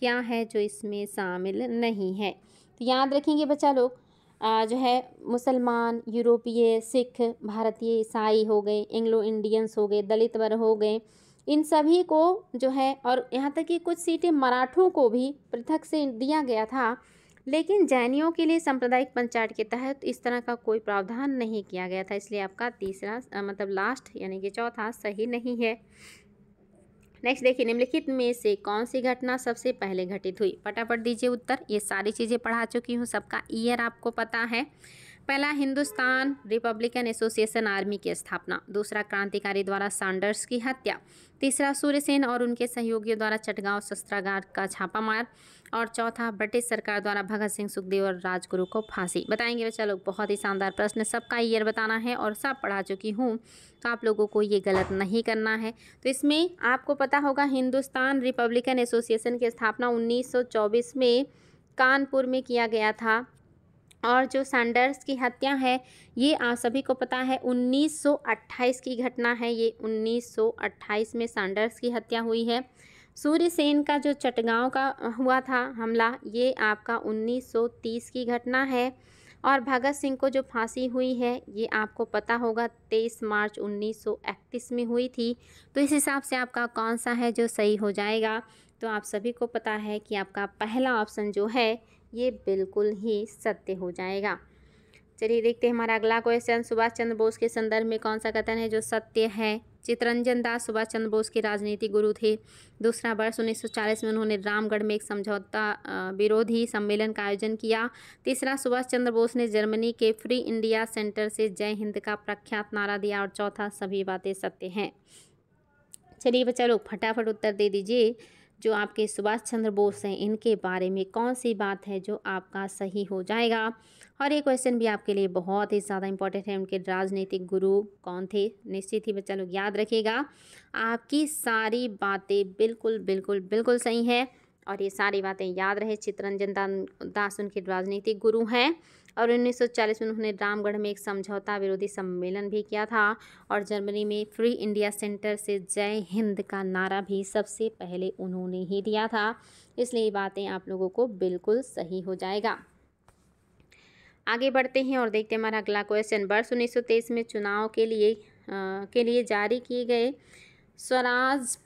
क्या है जो इसमें शामिल नहीं है तो याद रखेंगे बच्चा लोग आ, जो है मुसलमान यूरोपीय सिख भारतीय ईसाई हो गए एंग्लो इंडियंस हो गए दलित वर्ग हो गए इन सभी को जो है और यहाँ तक कि कुछ सीटें मराठों को भी पृथक से दिया गया था लेकिन जैनियों के लिए सांप्रदायिक पंचायत के तहत तो इस तरह का कोई प्रावधान नहीं किया गया था इसलिए आपका तीसरा मतलब लास्ट यानी कि चौथा सही नहीं है नेक्स्ट देखिए निम्नलिखित में से कौन सी घटना सबसे पहले घटित हुई फटाफट दीजिए उत्तर ये सारी चीज़ें पढ़ा चुकी हूँ सबका ईयर आपको पता है पहला हिंदुस्तान रिपब्लिकन एसोसिएशन आर्मी की स्थापना दूसरा क्रांतिकारी द्वारा सांडर्स की हत्या तीसरा सूर्यसेन और उनके सहयोगियों द्वारा चटगांव शस्त्रागार का छापामार और चौथा ब्रिटिश सरकार द्वारा भगत सिंह सुखदेव और राजगुरु को फांसी बताएंगे बच्चा लोग बहुत ही शानदार प्रश्न सबका ईयर बताना है और सब पढ़ा चुकी हूँ तो आप लोगों को ये गलत नहीं करना है तो इसमें आपको पता होगा हिंदुस्तान रिपब्लिकन एसोसिएशन की स्थापना उन्नीस में कानपुर में किया गया था और जो सैंडर्स की हत्या है ये आप सभी को पता है 1928 की घटना है ये 1928 में सैंडर्स की हत्या हुई है सूर्य सेन का जो चटगांव का हुआ था हमला ये आपका 1930 की घटना है और भगत सिंह को जो फांसी हुई है ये आपको पता होगा 23 मार्च 1931 में हुई थी तो इस हिसाब से आपका कौन सा है जो सही हो जाएगा तो आप सभी को पता है कि आपका पहला ऑप्शन जो है ये बिल्कुल ही सत्य हो जाएगा चलिए देखते हैं हमारा अगला क्वेश्चन सुभाष चंद्र बोस के संदर्भ में कौन सा कथन है जो सत्य है चितरंजन दास सुभाष चंद्र बोस के राजनीति गुरु थे दूसरा वर्ष 1940 में उन्होंने रामगढ़ में एक समझौता विरोधी सम्मेलन का आयोजन किया तीसरा सुभाष चंद्र बोस ने जर्मनी के फ्री इंडिया सेंटर से जय हिंद का प्रख्यात नारा दिया और चौथा सभी बातें सत्य हैं चलिए बच्चा लोग फटाफट उत्तर दे दीजिए जो आपके सुभाष चंद्र बोस हैं इनके बारे में कौन सी बात है जो आपका सही हो जाएगा और ये क्वेश्चन भी आपके लिए बहुत ही ज़्यादा इंपॉर्टेंट है उनके राजनीतिक गुरु कौन थे निश्चित ही बच्चा लोग याद रखेगा आपकी सारी बातें बिल्कुल बिल्कुल बिल्कुल सही है और ये सारी बातें याद रहे चित्रंजन दास उनके राजनीतिक गुरु हैं और 1940 में उन्होंने रामगढ़ में एक समझौता विरोधी सम्मेलन भी किया था और जर्मनी में फ्री इंडिया सेंटर से जय हिंद का नारा भी सबसे पहले उन्होंने ही दिया था इसलिए ये बातें आप लोगों को बिल्कुल सही हो जाएगा आगे बढ़ते हैं और देखते हैं हमारा अगला क्वेश्चन वर्ष उन्नीस में चुनाव के लिए आ, के लिए जारी किए गए स्वराज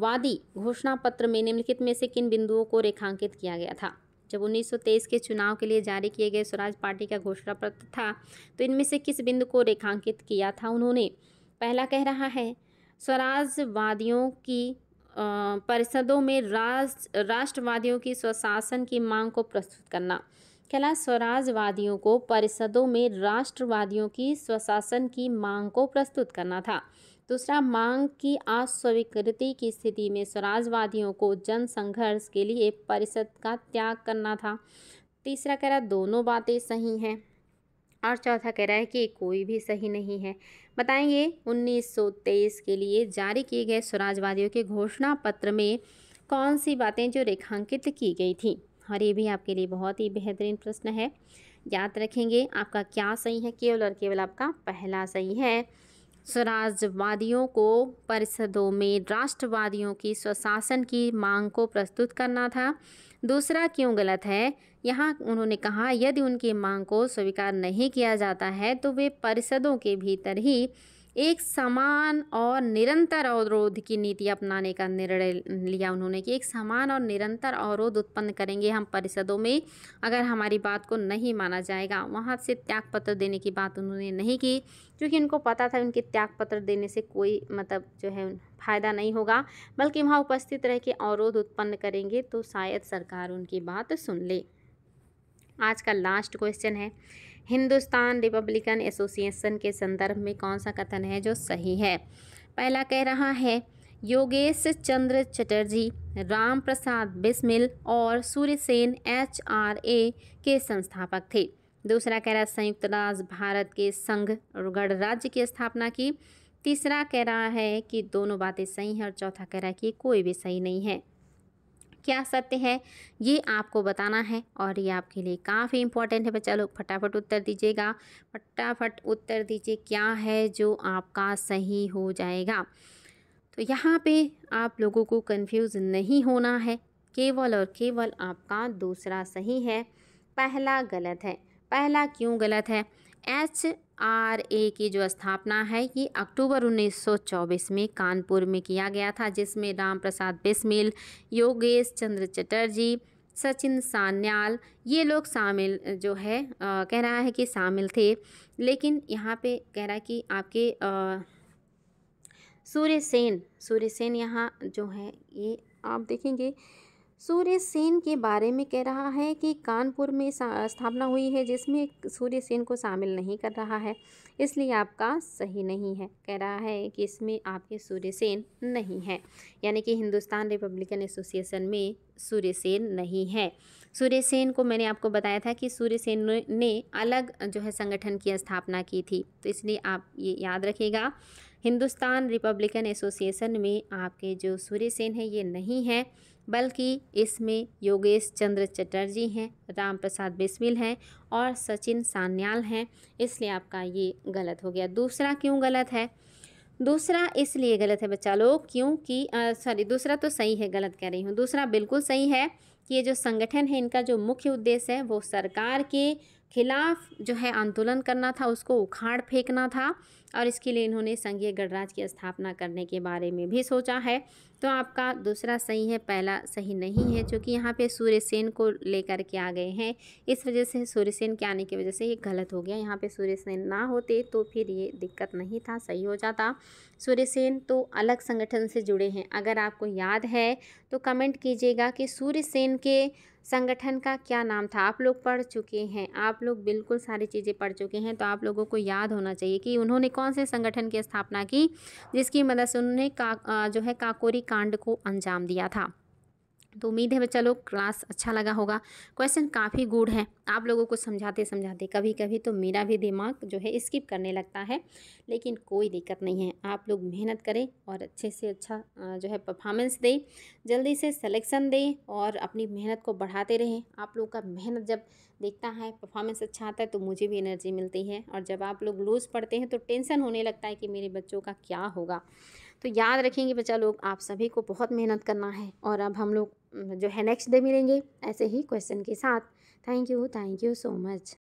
वादी घोषणा पत्र में निम्नलिखित में से किन बिंदुओं को रेखांकित किया गया था जब 1923 के चुनाव के लिए जारी किए गए स्वराज पार्टी का घोषणा पत्र था तो इनमें से किस बिंदु को रेखांकित किया था उन्होंने पहला कह रहा है स्वराजवादियों की परिषदों में राष्ट्रवादियों की स्वशासन की मांग को प्रस्तुत करना कहला स्वराजवादियों को परिषदों में राष्ट्रवादियों की स्वशासन की मांग को प्रस्तुत करना था दूसरा मांग की अस्वीकृति की स्थिति में स्वराजवादियों को जन संघर्ष के लिए परिषद का त्याग करना था तीसरा कह रहा दोनों बातें सही हैं और चौथा कह रहा है कि कोई भी सही नहीं है बताएंगे 1923 के लिए जारी किए गए स्वराजवादियों के घोषणा पत्र में कौन सी बातें जो रेखांकित की गई थी और ये भी आपके लिए बहुत ही बेहतरीन प्रश्न है याद रखेंगे आपका क्या सही है केवल और केवल आपका पहला सही है स्वराजवादियों को परिषदों में राष्ट्रवादियों की स्वशासन की मांग को प्रस्तुत करना था दूसरा क्यों गलत है यहाँ उन्होंने कहा यदि उनकी मांग को स्वीकार नहीं किया जाता है तो वे परिषदों के भीतर ही एक समान और निरंतर अवरोध की नीति अपनाने का निर्णय लिया उन्होंने कि एक समान और निरंतर अवरोध उत्पन्न करेंगे हम परिषदों में अगर हमारी बात को नहीं माना जाएगा वहाँ से त्याग पत्र देने की बात उन्होंने नहीं की क्योंकि उनको पता था उनके त्याग पत्र देने से कोई मतलब जो है फ़ायदा नहीं होगा बल्कि वहाँ उपस्थित रह के अवरोध उत्पन्न करेंगे तो शायद सरकार उनकी बात सुन ले आज का लास्ट क्वेश्चन है हिंदुस्तान रिपब्लिकन एसोसिएशन के संदर्भ में कौन सा कथन है जो सही है पहला कह रहा है योगेश चंद्र चटर्जी राम प्रसाद बिस्मिल और सूर्यसेन एच आर ए के संस्थापक थे दूसरा कह रहा संयुक्त राष्ट्र भारत के संघ गणराज्य की स्थापना की तीसरा कह रहा है कि दोनों बातें सही हैं और चौथा कह रहा है कि कोई भी सही नहीं है क्या सत्य है ये आपको बताना है और ये आपके लिए काफ़ी इंपॉर्टेंट है बच्चा लोग फटाफट उत्तर दीजिएगा फटाफट उत्तर दीजिए क्या है जो आपका सही हो जाएगा तो यहाँ पे आप लोगों को कंफ्यूज नहीं होना है केवल और केवल आपका दूसरा सही है पहला गलत है पहला क्यों गलत है एच आर ए की जो स्थापना है ये अक्टूबर 1924 में कानपुर में किया गया था जिसमें राम प्रसाद बिस्मिल योगेश चंद्र चटर्जी सचिन सान्याल ये लोग शामिल जो है आ, कह रहा है कि शामिल थे लेकिन यहाँ पे कह रहा है कि आपके सूर्य सेन सूर्य सेन यहाँ जो है ये आप देखेंगे सूर्य सेन के बारे में कह रहा है कि कानपुर में स्थापना हुई है जिसमें सूर्य सेन को शामिल नहीं कर रहा है इसलिए आपका सही नहीं है कह रहा है कि इसमें आपके सूर्य सेन नहीं है यानी कि हिंदुस्तान रिपब्लिकन एसोसिएशन में सूर्य सेन नहीं है सूर्य सेन को मैंने आपको बताया था कि सूर्य सेन ने अलग जो है संगठन की स्थापना की थी तो इसलिए आप ये याद रखिएगा हिंदुस्तान रिपब्लिकन एसोसिएशन में आपके जो सूर्य सेन है ये नहीं है बल्कि इसमें योगेश चंद्र चटर्जी हैं राम प्रसाद बिस्मिल हैं और सचिन सान्याल हैं इसलिए आपका ये गलत हो गया दूसरा क्यों गलत है दूसरा इसलिए गलत है बच्चा लोग क्योंकि सॉरी दूसरा तो सही है गलत कह रही हूँ दूसरा बिल्कुल सही है कि ये जो संगठन है इनका जो मुख्य उद्देश्य है वो सरकार के खिलाफ जो है आंदोलन करना था उसको उखाड़ फेंकना था और इसके लिए इन्होंने संघीय गणराज की स्थापना करने के बारे में भी सोचा है तो आपका दूसरा सही है पहला सही नहीं है क्योंकि यहाँ पे सूर्यसेन को लेकर के आ गए हैं इस वजह से सूर्यसेन के आने की वजह से ये गलत हो गया यहाँ पे सूर्यसेन ना होते तो फिर ये दिक्कत नहीं था सही हो जाता सूर्यसेन तो अलग संगठन से जुड़े हैं अगर आपको याद है तो कमेंट कीजिएगा कि सूर्यसेन के संगठन का क्या नाम था आप लोग पढ़ चुके हैं आप लोग बिल्कुल सारी चीज़ें पढ़ चुके हैं तो आप लोगों को याद होना चाहिए कि उन्होंने कौन कौन से संगठन की स्थापना की जिसकी मदद से उन्होंने का जो है काकोरी कांड को अंजाम दिया था तो उम्मीद है बच्चा लोग क्लास अच्छा लगा होगा क्वेश्चन काफ़ी गुड है आप लोगों को समझाते समझाते कभी कभी तो मेरा भी दिमाग जो है स्किप करने लगता है लेकिन कोई दिक्कत नहीं है आप लोग मेहनत करें और अच्छे से अच्छा जो है परफॉर्मेंस दें जल्दी से सिलेक्शन दें और अपनी मेहनत को बढ़ाते रहें आप लोग का मेहनत जब देखता है परफॉर्मेंस अच्छा आता है तो मुझे भी एनर्जी मिलती है और जब आप लोग लूज़ पढ़ते हैं तो टेंसन होने लगता है कि मेरे बच्चों का क्या होगा तो याद रखेंगे बच्चा लोग आप सभी को बहुत मेहनत करना है और अब हम लोग जो है नेक्स्ट डे मिलेंगे ऐसे ही क्वेश्चन के साथ thank you thank you so much